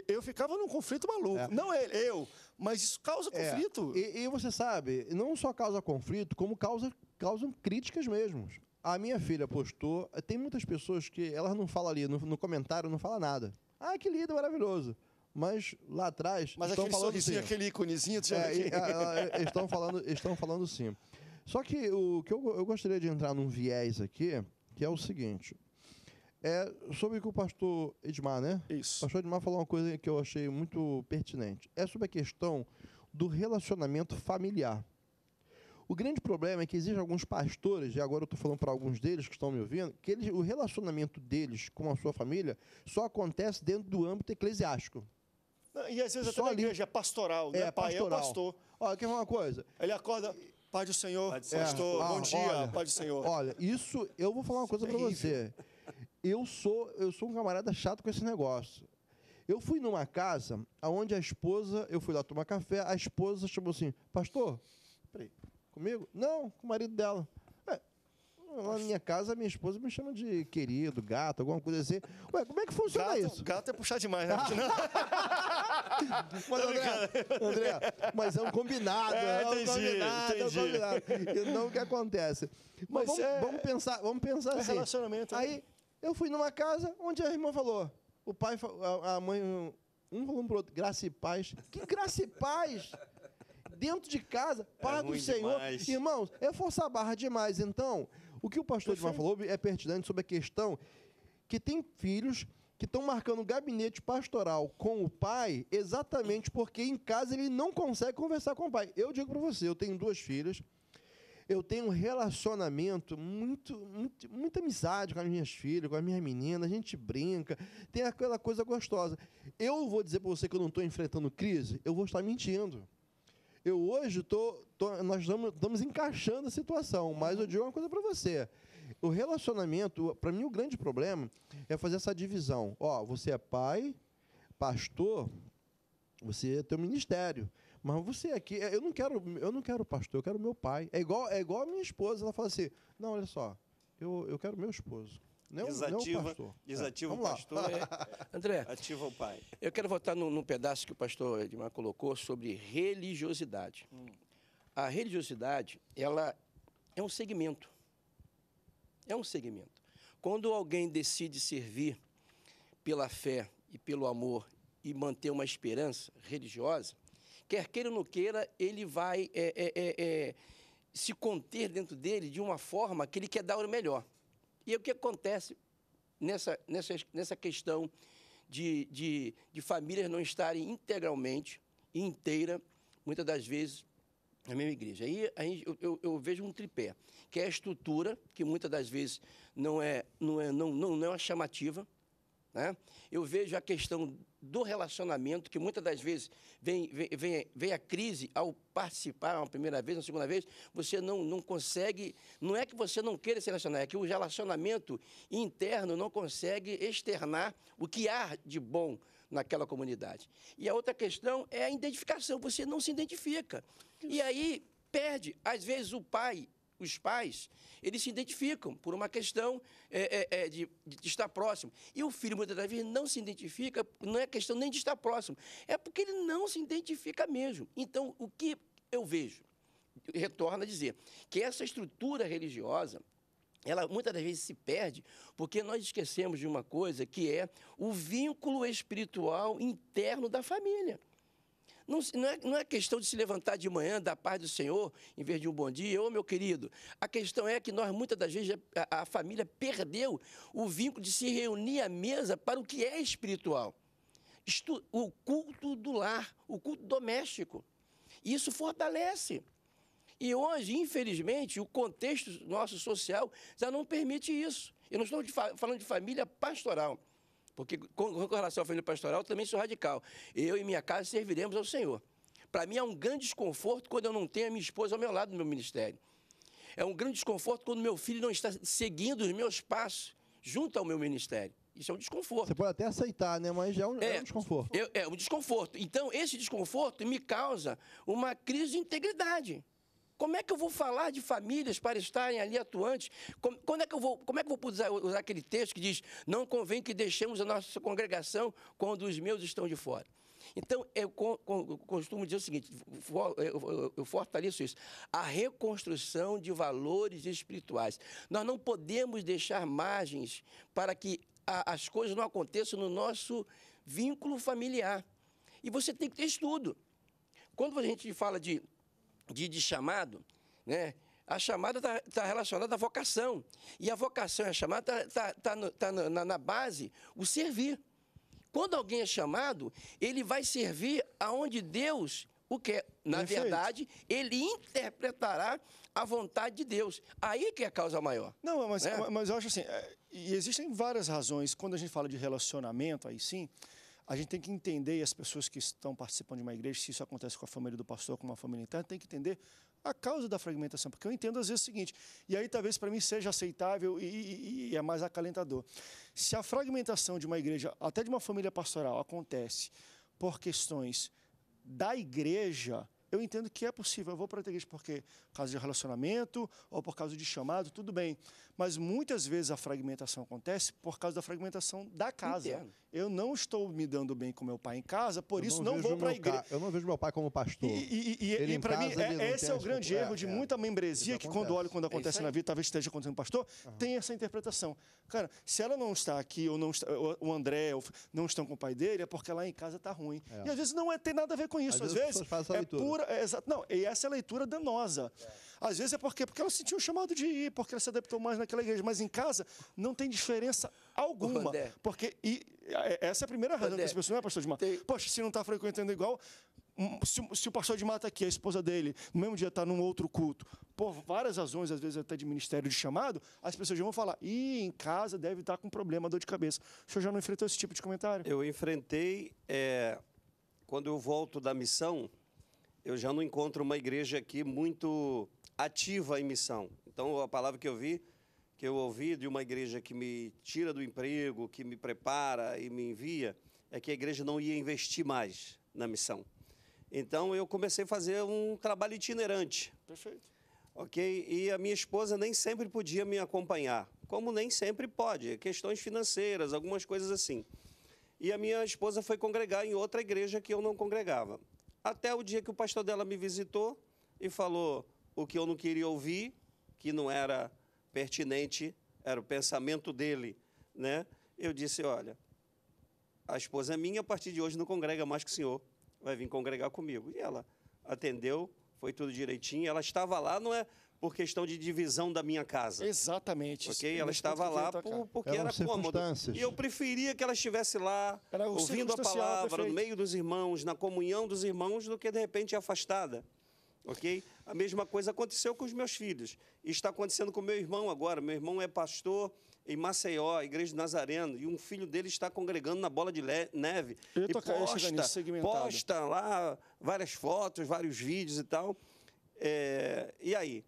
Eu ficava num conflito maluco. É. Não ele, eu, mas isso causa é. conflito. É. E, e, você sabe, não só causa conflito, como causa, causam críticas mesmo. A minha filha postou, tem muitas pessoas que elas não falam ali, no, no comentário não fala nada. Ah, que lindo, maravilhoso mas lá atrás. Mas estão aquele falando sorrisinho, sim. aquele íconezinho, é, é, é, é, estão, falando, estão falando sim. Só que o que eu, eu gostaria de entrar num viés aqui, que é o seguinte. É sobre o que o pastor Edmar, né? Isso. O pastor Edmar falou uma coisa que eu achei muito pertinente. É sobre a questão do relacionamento familiar. O grande problema é que existem alguns pastores, e agora eu estou falando para alguns deles que estão me ouvindo, que eles, o relacionamento deles com a sua família só acontece dentro do âmbito eclesiástico. E às vezes até na igreja é pastoral, né? é, né? Pastoral. Pai é pastor. Olha, quer uma coisa? Ele acorda. E Pai do Senhor, Pai do Senhor. pastor. Ah, bom dia, olha, Pai do Senhor. Olha, isso, eu vou falar uma coisa é para você. Eu sou, eu sou um camarada chato com esse negócio. Eu fui numa casa onde a esposa, eu fui lá tomar café, a esposa chamou assim, pastor, peraí, comigo? Não, com o marido dela na minha casa, minha esposa me chama de querido, gato, alguma coisa assim. Ué, como é que funciona gato, isso? Gato é puxar demais, né? mas, André, André, mas é um combinado. É, é um combinado, entendi. é um combinado. E não o que acontece. Mas, mas vamos, é... vamos, pensar, vamos pensar é assim. Relacionamento. Né? Aí eu fui numa casa onde a irmã falou. O pai, a mãe, um falou um pro outro, graça e paz. Que graça e paz! dentro de casa, para é do Senhor. Demais. Irmãos, é forçar a barra demais. Então, o que o pastor Edmar falou é pertinente sobre a questão que tem filhos que estão marcando gabinete pastoral com o pai exatamente porque em casa ele não consegue conversar com o pai. Eu digo para você, eu tenho duas filhas, eu tenho um relacionamento muito, muito, muita amizade com as minhas filhas, com as minhas meninas, a gente brinca, tem aquela coisa gostosa. Eu vou dizer para você que eu não estou enfrentando crise, eu vou estar mentindo. Eu hoje tô, tô nós estamos encaixando a situação, mas eu digo uma coisa para você. O relacionamento, para mim o grande problema é fazer essa divisão. Ó, você é pai, pastor, você é teu ministério. Mas você aqui, é, eu não quero, eu não quero pastor, eu quero meu pai. É igual, é igual a minha esposa, ela fala assim: "Não, olha só, eu, eu quero meu esposo. Não, desativa, não pastor. É, desativa é. o pastor. É. André, ativa o pai. Eu quero voltar num, pedaço que o pastor Edmar colocou sobre religiosidade. Hum. A religiosidade, ela é um segmento. É um segmento. Quando alguém decide servir pela fé e pelo amor e manter uma esperança religiosa, quer queira ou não queira, ele vai é, é, é, é se conter dentro dele de uma forma que ele quer dar o melhor. E o que acontece nessa, nessa, nessa questão de, de, de famílias não estarem integralmente, inteira, muitas das vezes, na mesma igreja. Aí a gente, eu, eu, eu, vejo um tripé, que é a estrutura, que muitas das vezes não é, não é, não, não, não é uma chamativa, né? Eu vejo a questão do relacionamento, que muitas das vezes vem, vem, vem a crise ao participar uma primeira vez, uma segunda vez, você não, não consegue. Não é que você não queira se relacionar, é que o relacionamento interno não consegue externar o que há de bom naquela comunidade. E a outra questão é a identificação, você não se identifica. E aí perde. Às vezes o pai os pais, eles se identificam por uma questão é, é, é, de, de, estar próximo. E o filho, muitas das vezes, não se identifica, não é questão nem de estar próximo, é porque ele não se identifica mesmo. Então, o que eu vejo? Retorna a dizer que essa estrutura religiosa, ela muitas das vezes se perde porque nós esquecemos de uma coisa que é o vínculo espiritual interno da família. Não, não, é, não é questão de se levantar de manhã, da paz do Senhor, em vez de um bom dia, ô meu querido. A questão é que nós, muitas das vezes, a, a família perdeu o vínculo de se reunir à mesa para o que é espiritual. Estu, o culto do lar, o culto doméstico. Isso fortalece. E hoje, infelizmente, o contexto nosso social já não permite isso. Eu não estou falando de família pastoral. Porque com, com relação à família pastoral, eu também sou radical. Eu e minha casa serviremos ao Senhor. Para mim é um grande desconforto quando eu não tenho a minha esposa ao meu lado no meu ministério. É um grande desconforto quando meu filho não está seguindo os meus passos junto ao meu ministério. Isso é um desconforto. Você pode até aceitar, né? Mas já é um, é, é um é, desconforto. É, é um desconforto. Então, esse desconforto me causa uma crise de integridade. Como é que eu vou falar de famílias para estarem ali atuantes? Como, quando é que eu vou, como é que eu vou usar, usar aquele texto que diz: Não convém que deixemos a nossa congregação quando os meus estão de fora? Então, eu costumo dizer o seguinte: eu fortaleço isso, a reconstrução de valores espirituais. Nós não podemos deixar margens para que as coisas não aconteçam no nosso vínculo familiar. E você tem que ter estudo. Quando a gente fala de de, de chamado, né? A chamada está tá relacionada à vocação. E a vocação e a chamada está tá, tá, tá, tá na, na base o servir. Quando alguém é chamado, ele vai servir aonde Deus o quer. Na Perfeito. verdade, ele interpretará a vontade de Deus. Aí que é a causa maior. Não, mas, né? mas eu acho assim, é, e existem várias razões, quando a gente fala de relacionamento, aí sim, a gente tem que entender, e as pessoas que estão participando de uma igreja, se isso acontece com a família do pastor, com uma família interna, tem que entender a causa da fragmentação, porque eu entendo às vezes o seguinte, e aí talvez para mim seja aceitável e, e, e é mais acalentador. Se a fragmentação de uma igreja, até de uma família pastoral, acontece por questões da igreja, eu entendo que é possível, Eu vou para a igreja porque, por causa de relacionamento ou por causa de chamado, tudo bem. Mas muitas vezes a fragmentação acontece por causa da fragmentação da casa. Eu não estou me dando bem com meu pai em casa, por eu isso não, não vou para a igreja. Eu não vejo meu pai como pastor. E, e, e, e para mim, é, esse é o grande erro de é. muita membresia que quando olho quando é acontece na vida, talvez esteja acontecendo pastor, uhum. tem essa interpretação. Cara, se ela não está aqui, ou não está, o André ou não estão com o pai dele, é porque lá em casa está ruim. É. E às vezes não é, tem nada a ver com isso. Às, às vezes, vezes é pura. É, não, e essa é a leitura danosa. É. Às vezes é porque, porque ela sentiu um chamado de ir, porque ela se adaptou mais naquela igreja. Mas em casa não tem diferença alguma. Porque e, é, é, essa é a primeira razão que as pessoas, não é, pastor de Tem... Poxa, se não está frequentando igual, hum, se, se, o pastor de mata tá aqui, a esposa dele, no mesmo dia está num outro culto, por várias razões, às vezes até de ministério de chamado, as pessoas já vão falar: e em casa deve estar tá com problema, dor de cabeça. O senhor já não enfrentou esse tipo de comentário? Eu enfrentei. É, quando eu volto da missão, eu já não encontro uma igreja aqui muito ativa em missão. Então, a palavra que eu vi, que eu ouvi de uma igreja que me tira do emprego, que me prepara e me envia, é que a igreja não ia investir mais na missão. Então, eu comecei a fazer um trabalho itinerante. Perfeito. Ok? E a minha esposa nem sempre podia me acompanhar, como nem sempre pode, questões financeiras, algumas coisas assim. E a minha esposa foi congregar em outra igreja que eu não congregava. Até o dia que o pastor dela me visitou e falou: o que eu não queria ouvir, que não era pertinente, era o pensamento dele, né? Eu disse, olha, a esposa é minha, a partir de hoje não congrega mais com o senhor, vai vir congregar comigo. E ela atendeu, foi tudo direitinho, ela estava lá, não é por questão de divisão da minha casa. Exatamente. Ok? Ela estava lá por, porque Eram era cômodo. E eu preferia que ela estivesse lá, ouvindo a palavra, no meio dos irmãos, na comunhão dos irmãos, do que de repente afastada ok? A mesma coisa aconteceu com os meus filhos. E está acontecendo com meu irmão agora. Meu irmão é pastor em Maceió, Igreja de Nazareno, e um filho dele está congregando na Bola de Neve. Eu e posta, posta lá várias fotos, vários vídeos e tal. É, e aí?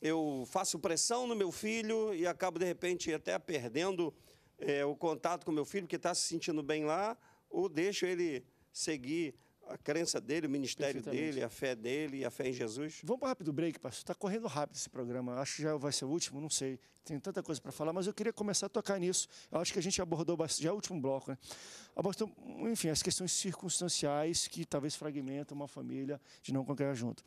Eu faço pressão no meu filho e acabo, de repente, até perdendo é, o contato com meu filho, que está se sentindo bem lá, ou deixo ele seguir a crença dele, o ministério dele, a fé dele e a fé em Jesus. Vamos para um rápido break, pastor. Está correndo rápido esse programa. Acho que já vai ser o último, não sei. Tem tanta coisa para falar, mas eu queria começar a tocar nisso. Eu acho que a gente abordou já é o último bloco, né? Abordou, enfim, as questões circunstanciais que talvez fragmentam uma família de não congregar junto.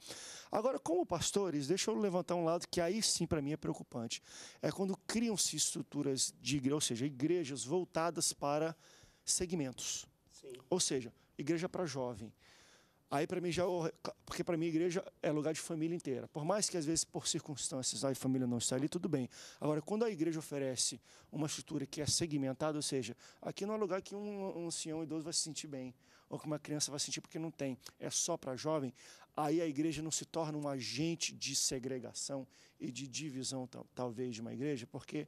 Agora, como pastores, deixa eu levantar um lado que aí sim para mim é preocupante. É quando criam-se estruturas de igreja, ou seja, igrejas voltadas para segmentos. Sim. Ou seja, igreja para jovem. Aí para mim já é porque para mim igreja é lugar de família inteira. Por mais que às vezes por circunstâncias a família não está ali, tudo bem. Agora quando a igreja oferece uma estrutura que é segmentada, ou seja, aqui não é lugar que um ancião idoso vai se sentir bem ou que uma criança vai se sentir porque não tem, é só para jovem, aí a igreja não se torna um agente de segregação e de divisão talvez de uma igreja, porque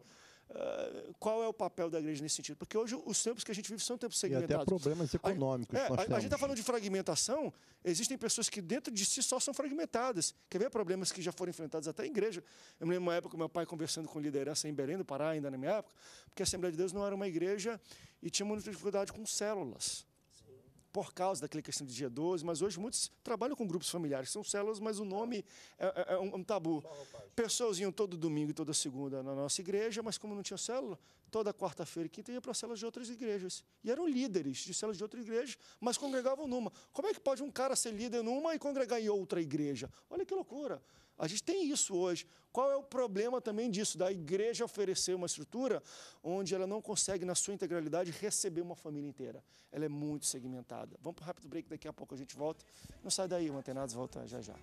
ah, qual é o papel da igreja nesse sentido? Porque hoje os tempos que a gente vive são tempos segmentados. E até problemas econômicos. A, é, a, a gente está falando de fragmentação, existem pessoas que dentro de si só são fragmentadas. Quer ver problemas que já foram enfrentados até a igreja? Eu me lembro uma época meu pai conversando com liderança em Belém do Pará, ainda na minha época, porque a Assembleia de Deus não era uma igreja e tinha muita dificuldade com células por causa daquela questão de dia 12, mas hoje muitos trabalham com grupos familiares, são células, mas o nome é, é, é um, é um, tabu. Pessoas iam todo domingo e toda segunda na nossa igreja, mas como não tinha célula, toda quarta-feira e quinta ia para células de outras igrejas. E eram líderes de células de outras igrejas, mas congregavam numa. Como é que pode um cara ser líder numa e congregar em outra igreja? Olha que loucura. A gente tem isso hoje. Qual é o problema também disso? Da igreja oferecer uma estrutura onde ela não consegue, na sua integralidade, receber uma família inteira. Ela é muito segmentada. Vamos para um rápido break, daqui a pouco a gente volta. Não sai daí, o Antenados volta já já.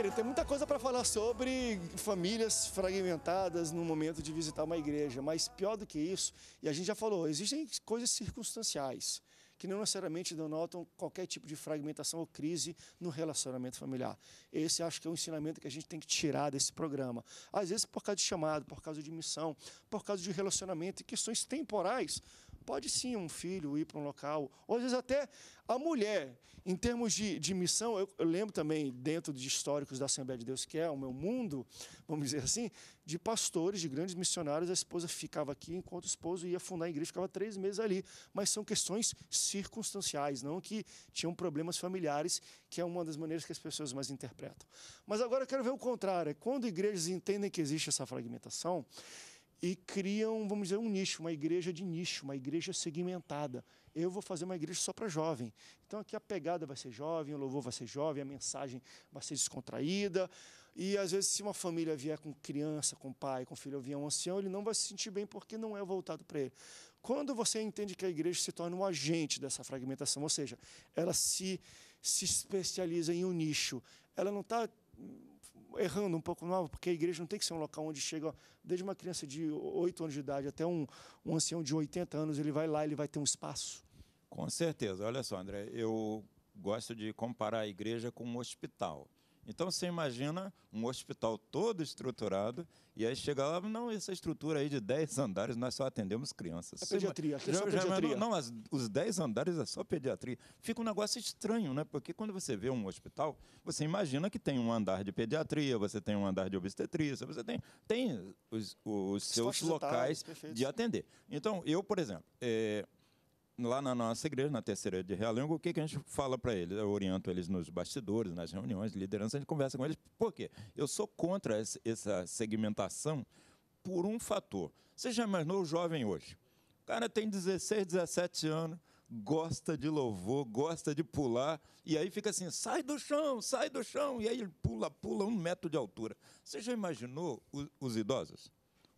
querido, tem muita coisa para falar sobre famílias fragmentadas no momento de visitar uma igreja, mas pior do que isso, e a gente já falou, existem coisas circunstanciais que não necessariamente denotam qualquer tipo de fragmentação ou crise no relacionamento familiar. Esse acho que é um ensinamento que a gente tem que tirar desse programa. Às vezes por causa de chamado, por causa de missão, por causa de relacionamento e questões temporais pode sim um filho ir para um local, ou às vezes até a mulher. Em termos de, de missão, eu, eu, lembro também, dentro de históricos da Assembleia de Deus, que é o meu mundo, vamos dizer assim, de pastores, de grandes missionários, a esposa ficava aqui enquanto o esposo ia fundar a igreja, ficava três meses ali. Mas são questões circunstanciais, não que tinham problemas familiares, que é uma das maneiras que as pessoas mais interpretam. Mas agora eu quero ver o contrário. É quando igrejas entendem que existe essa fragmentação, e criam, vamos dizer, um nicho, uma igreja de nicho, uma igreja segmentada. Eu vou fazer uma igreja só para jovem. Então aqui a pegada vai ser jovem, o louvor vai ser jovem, a mensagem vai ser descontraída. E às vezes, se uma família vier com criança, com pai, com filho, ou vier um ancião, ele não vai se sentir bem porque não é voltado para ele. Quando você entende que a igreja se torna um agente dessa fragmentação, ou seja, ela se, se especializa em um nicho, ela não está errando um pouco nova, porque a igreja não tem que ser um local onde chega, desde uma criança de 8 anos de idade até um, um ancião de 80 anos, ele vai lá, ele vai ter um espaço. Com certeza. Olha só, André, eu gosto de comparar a igreja com um hospital. Então você imagina um hospital todo estruturado e aí chega lá, não, essa estrutura aí de 10 andares, nós só atendemos crianças. É pediatria, é só é pediatria. não, não as, os 10 andares é só pediatria. Fica um negócio estranho, né? Porque quando você vê um hospital, você imagina que tem um andar de pediatria, você tem um andar de obstetrícia, você tem, tem os, os seus locais de atender. Então, eu, por exemplo, é, lá na nossa igreja, na terceira de Realengo, o que, que a gente fala para eles? Eu oriento eles nos bastidores, nas reuniões, liderança, a gente conversa com eles. Por quê? Eu sou contra essa segmentação por um fator. Você já imaginou o jovem hoje? O cara tem 16, 17 anos, gosta de louvor, gosta de pular, e aí fica assim, sai do chão, sai do chão, e aí ele pula, pula um metro de altura. Você já imaginou os idosos?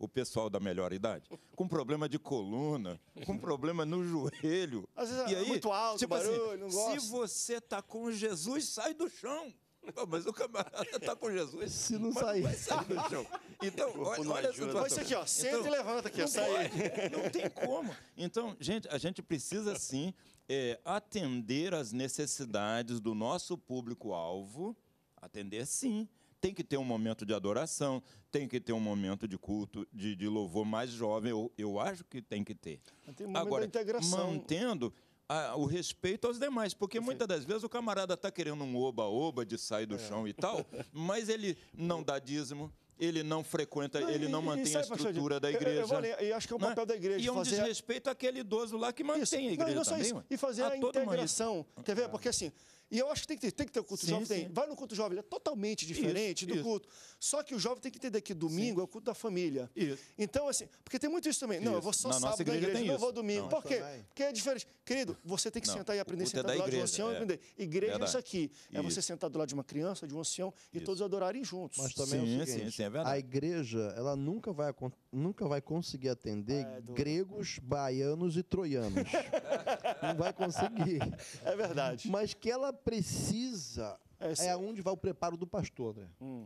o pessoal da melhor idade? Com problema de coluna, com problema no joelho. Às vezes é e é muito alto, tipo assim, barulho, assim, não gosto. Se você tá com Jesus, sai do chão. Pô, mas o camarada está com Jesus. Se não sair. Vai sair do chão. Então, olha, olha a situação. Isso aqui, ó. Então, Senta então, e levanta aqui, não sai. Não tem como. Então, gente, a gente precisa sim é, atender as necessidades do nosso público-alvo. Atender sim tem que ter um momento de adoração, tem que ter um momento de culto, de, de louvor mais jovem. Eu, eu acho que tem que ter. Tem um Agora, mantendo a, o respeito aos demais, porque muitas das vezes o camarada está querendo um oba-oba de sair do é. chão e tal, mas ele não dá dízimo, ele não frequenta, não, ele não mantém a estrutura da igreja. Eu, eu, eu, acho que é o né? papel não, da igreja. E é um fazer... desrespeito àquele idoso lá que mantém isso, a igreja. Não, não só também, isso. E fazer a, a integração. Quer ver? É. Porque assim, e eu acho que tem que ter, tem que ter o culto sim, jovem. Tem. Vai no culto jovem, ele é totalmente diferente isso, do isso. culto. Só que o jovem tem que entender que domingo sim. é o culto da família. Isso. Então, assim, porque tem muito isso também. Não, eu vou só na sábado igreja na igreja, não isso. vou domingo. Não, Por quê? Também. Porque é diferente. Querido, você tem que não, sentar e aprender sentado é do lado igreja, de um ancião é. e aprender. Igreja é, é isso aqui. É você sentar do lado de uma criança, de um ancião e todos adorarem juntos. Mas também sim, é o seguinte, sim, é verdade. a igreja, ela nunca vai, nunca vai conseguir atender ah, é gregos, baianos e troianos. Não vai conseguir. É verdade. Mas que ela precisa Essa... é, é onde vai o preparo do pastor, André Hum.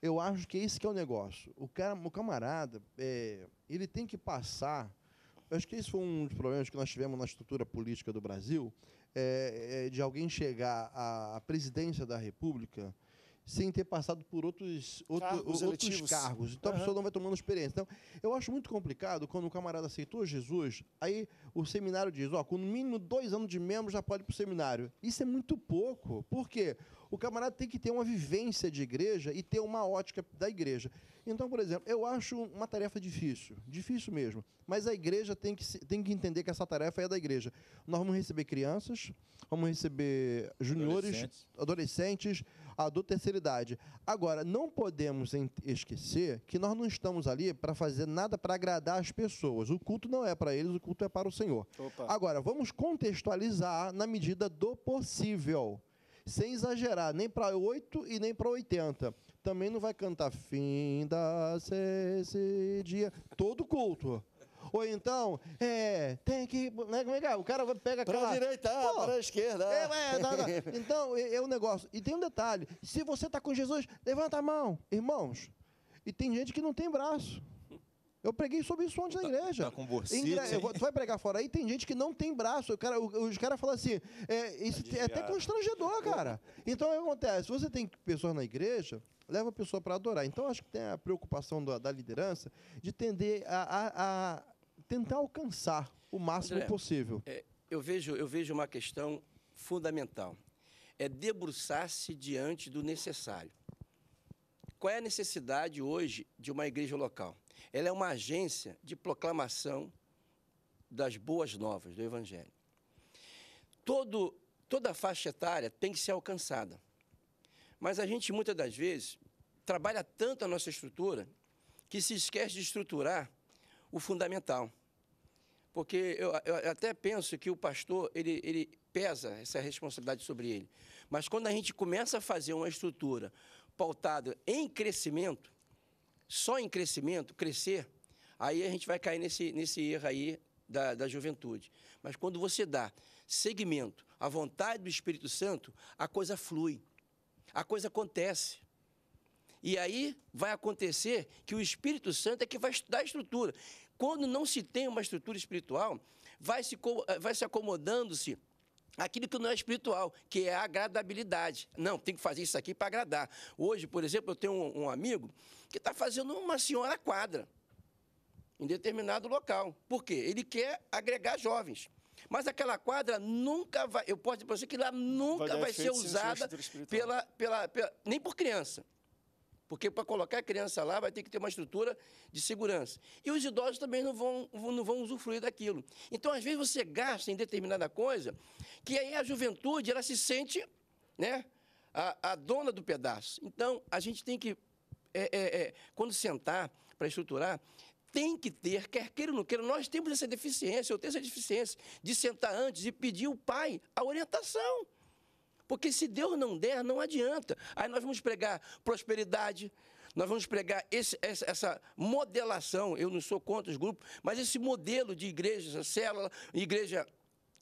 Eu acho que esse que é o negócio. O, cara, o camarada, é, ele tem que passar. Eu acho que esse foi um dos problemas que nós tivemos na estrutura política do Brasil, é, é de alguém chegar à presidência da República sem ter passado por outros, outro, cargos, outros cargos. Então uhum. a pessoa não vai tomando experiência. Então, eu acho muito complicado quando um camarada aceitou Jesus, aí o seminário diz, ó, oh, com no mínimo dois anos de membro já pode ir para o seminário. Isso é muito pouco. Por quê? O camarada tem que ter uma vivência de igreja e ter uma ótica da igreja. Então, por exemplo, eu acho uma tarefa difícil, difícil mesmo. Mas a igreja tem que, tem que entender que essa tarefa é da igreja. Nós vamos receber crianças, vamos receber juniores, adolescentes, adolescentes a terceira idade. Agora, não podemos esquecer que nós não estamos ali para fazer nada para agradar as pessoas. O culto não é para eles, o culto é para o Senhor. Opa. Agora, vamos contextualizar na medida do possível. Sem exagerar, nem para 8 e nem para 80 também não vai cantar fim da esse dia todo culto. Ou então, é, tem que. Né, como é que é? O cara pega aquela. Ah, pra direita, Pô, para a esquerda. Ah. É, é, tá, tá. Então, é, é um negócio. E tem um detalhe: se você está com Jesus, levanta a mão, irmãos. E tem gente que não tem braço. Eu preguei sobre isso ontem tá, na igreja. Tá com você. Vou, tu vai pregar fora aí, tem gente que não tem braço. O cara, os caras falam assim, é, isso é até constrangedor, cara. Então, o que acontece? Você tem pessoas na igreja, leva a pessoa para adorar. Então, acho que tem a preocupação da, da liderança de tender a, a, a tentar alcançar o máximo André, possível. É, eu, vejo, eu vejo uma questão fundamental. É debruçar-se diante do necessário. Qual é a necessidade hoje de uma igreja local? Ela é uma agência de proclamação das boas novas do Evangelho. Todo, toda a faixa etária tem que ser alcançada. Mas a gente, muitas das vezes, trabalha tanto a nossa estrutura que se esquece de estruturar o fundamental porque eu, eu, até penso que o pastor, ele, ele pesa essa responsabilidade sobre ele. Mas quando a gente começa a fazer uma estrutura pautada em crescimento, só em crescimento, crescer, aí a gente vai cair nesse, nesse erro aí da, da juventude. Mas quando você dá segmento à vontade do Espírito Santo, a coisa flui, a coisa acontece. E aí vai acontecer que o Espírito Santo é que vai estudar a estrutura. Quando não se tem uma estrutura espiritual, vai se, eh, vai se acomodando-se aquilo que não é espiritual, que é a agradabilidade. Não, tem que fazer isso aqui para agradar. Hoje, por exemplo, eu tenho um, um amigo que está fazendo uma senhora quadra em determinado local. Por quê? Ele quer agregar jovens. Mas aquela quadra nunca vai. Eu posso dizer para você que ela nunca vai, vai ser usada pela, pela, pela, nem por criança. Porque para colocar a criança lá vai ter que ter uma estrutura de segurança. E os idosos também não vão, não vão usufruir daquilo. Então, às vezes, você gasta em determinada coisa que aí a juventude ela se sente né, a, a dona do pedaço. Então, a gente tem que, é, é, é, quando sentar para estruturar, tem que ter, quer queira ou não queira, nós temos essa deficiência, eu tenho essa deficiência de sentar antes e pedir o pai a orientação. Porque se Deus não der, não adianta. Aí nós vamos pregar prosperidade, nós vamos pregar esse, essa, modelação. Eu não sou contra os grupos, mas esse modelo de igreja, essa célula, igreja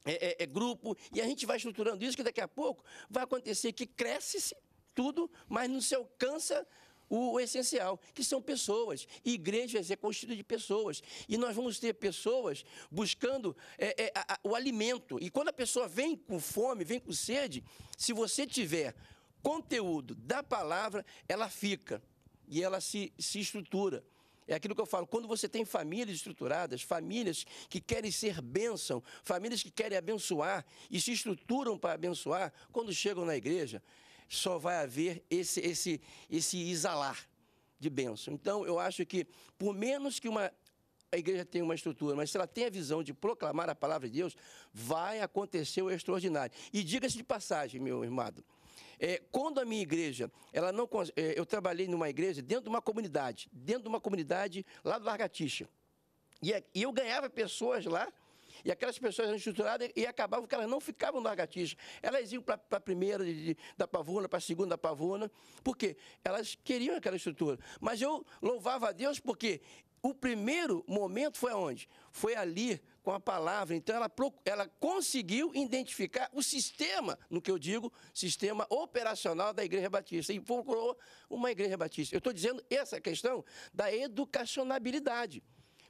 é, é, é grupo, e a gente vai estruturando isso, que daqui a pouco vai acontecer que cresce-se tudo, mas não se alcança o, o essencial, que são pessoas. Igrejas é constituída de pessoas. E nós vamos ter pessoas buscando é, é, a, o alimento. E quando a pessoa vem com fome, vem com sede, se você tiver conteúdo da palavra, ela fica e ela se, se estrutura. É aquilo que eu falo, quando você tem famílias estruturadas, famílias que querem ser bênção, famílias que querem abençoar e se estruturam para abençoar, quando chegam na igreja, só vai haver esse, esse, esse exalar de bênção. Então, eu acho que, por menos que uma a igreja tenha uma estrutura, mas se ela tem a visão de proclamar a palavra de Deus, vai acontecer o extraordinário. E diga-se de passagem, meu irmão, é, quando a minha igreja, ela não, é, eu trabalhei numa igreja dentro de uma comunidade, dentro de uma comunidade lá do Largatixa, e, é, e eu ganhava pessoas lá e aquelas pessoas eram estruturadas e acabavam que elas não ficavam no argatista. Elas iam para a primeira de, de, da pavuna, para a segunda da pavuna. Por quê? Elas queriam aquela estrutura. Mas eu louvava a Deus porque o primeiro momento foi onde? Foi ali com a palavra. Então ela, ela conseguiu identificar o sistema, no que eu digo, sistema operacional da Igreja Batista e procurou uma Igreja Batista. Eu estou dizendo essa questão da educacionabilidade.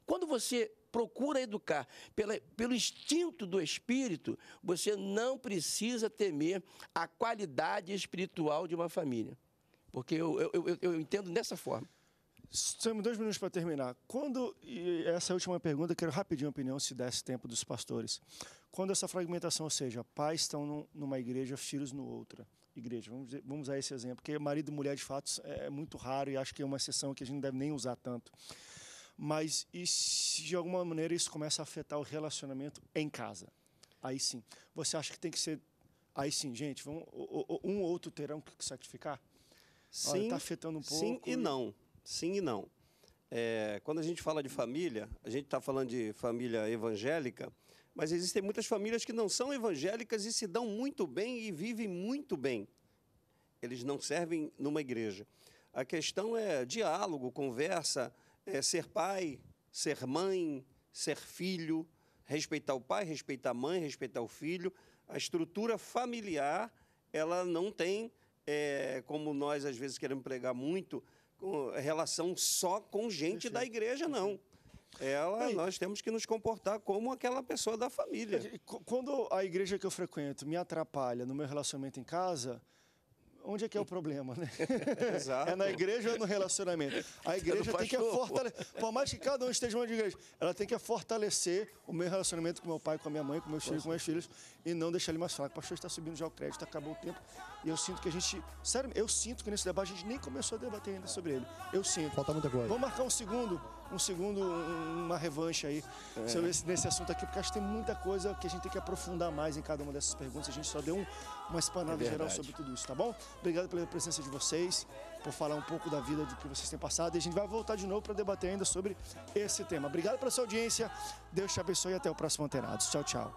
Quando você procura educar pela, pelo instinto do espírito, você não precisa temer a qualidade espiritual de uma família. Porque eu, eu, eu, eu entendo dessa forma. Temos dois minutos para terminar. Quando, essa é última pergunta, quero rapidinho a opinião, se desse tempo dos pastores. Quando essa fragmentação, ou seja, pais estão numa igreja, filhos no outra igreja, vamos, dizer, vamos usar esse exemplo, porque marido e mulher, de fato, é, é muito raro e acho que é uma exceção que a gente não deve nem usar tanto. Mas e se de alguma maneira isso começa a afetar o relacionamento em casa? Aí sim. Você acha que tem que ser. Aí sim, gente, vamos, um ou outro terão que sacrificar? Sim. Está afetando um pouco. Sim e não. Sim e não. É, quando a gente fala de família, a gente está falando de família evangélica, mas existem muitas famílias que não são evangélicas e se dão muito bem e vivem muito bem. Eles não servem numa igreja. A questão é diálogo, conversa, é, ser pai, ser mãe, ser filho, respeitar o pai, respeitar a mãe, respeitar o filho. A estrutura familiar, ela não tem, é, como nós às vezes queremos pregar muito, é, relação só com gente da igreja, não. Ela, nós temos que nos comportar como aquela pessoa da família. Quando a igreja que eu frequento me atrapalha no meu relacionamento em casa, onde é que é o problema, né? Exato. É na igreja ou no relacionamento? A igreja tem que fortalecer, por mais que cada um esteja uma igreja, ela tem que fortalecer o meu relacionamento com meu pai, com a minha mãe, com meus filhos, com meus é. filhos, e não deixar ele mais falar. O pastor está subindo já o crédito, acabou o tempo. E eu sinto que a gente, sério, eu sinto que nesse debate a gente nem começou a debater ainda sobre ele. Eu sinto. Falta muita coisa. Vamos marcar um segundo um segundo, um, uma revanche aí é. sobre esse, nesse assunto aqui, porque acho que tem muita coisa que a gente tem que aprofundar mais em cada uma dessas perguntas. A gente só deu um, uma espanada é geral sobre tudo isso, tá bom? Obrigado pela presença de vocês, por falar um pouco da vida do que vocês têm passado e a gente vai voltar de novo para debater ainda sobre esse tema. Obrigado pela sua audiência, Deus te abençoe e até o próximo Anterados. Tchau, tchau.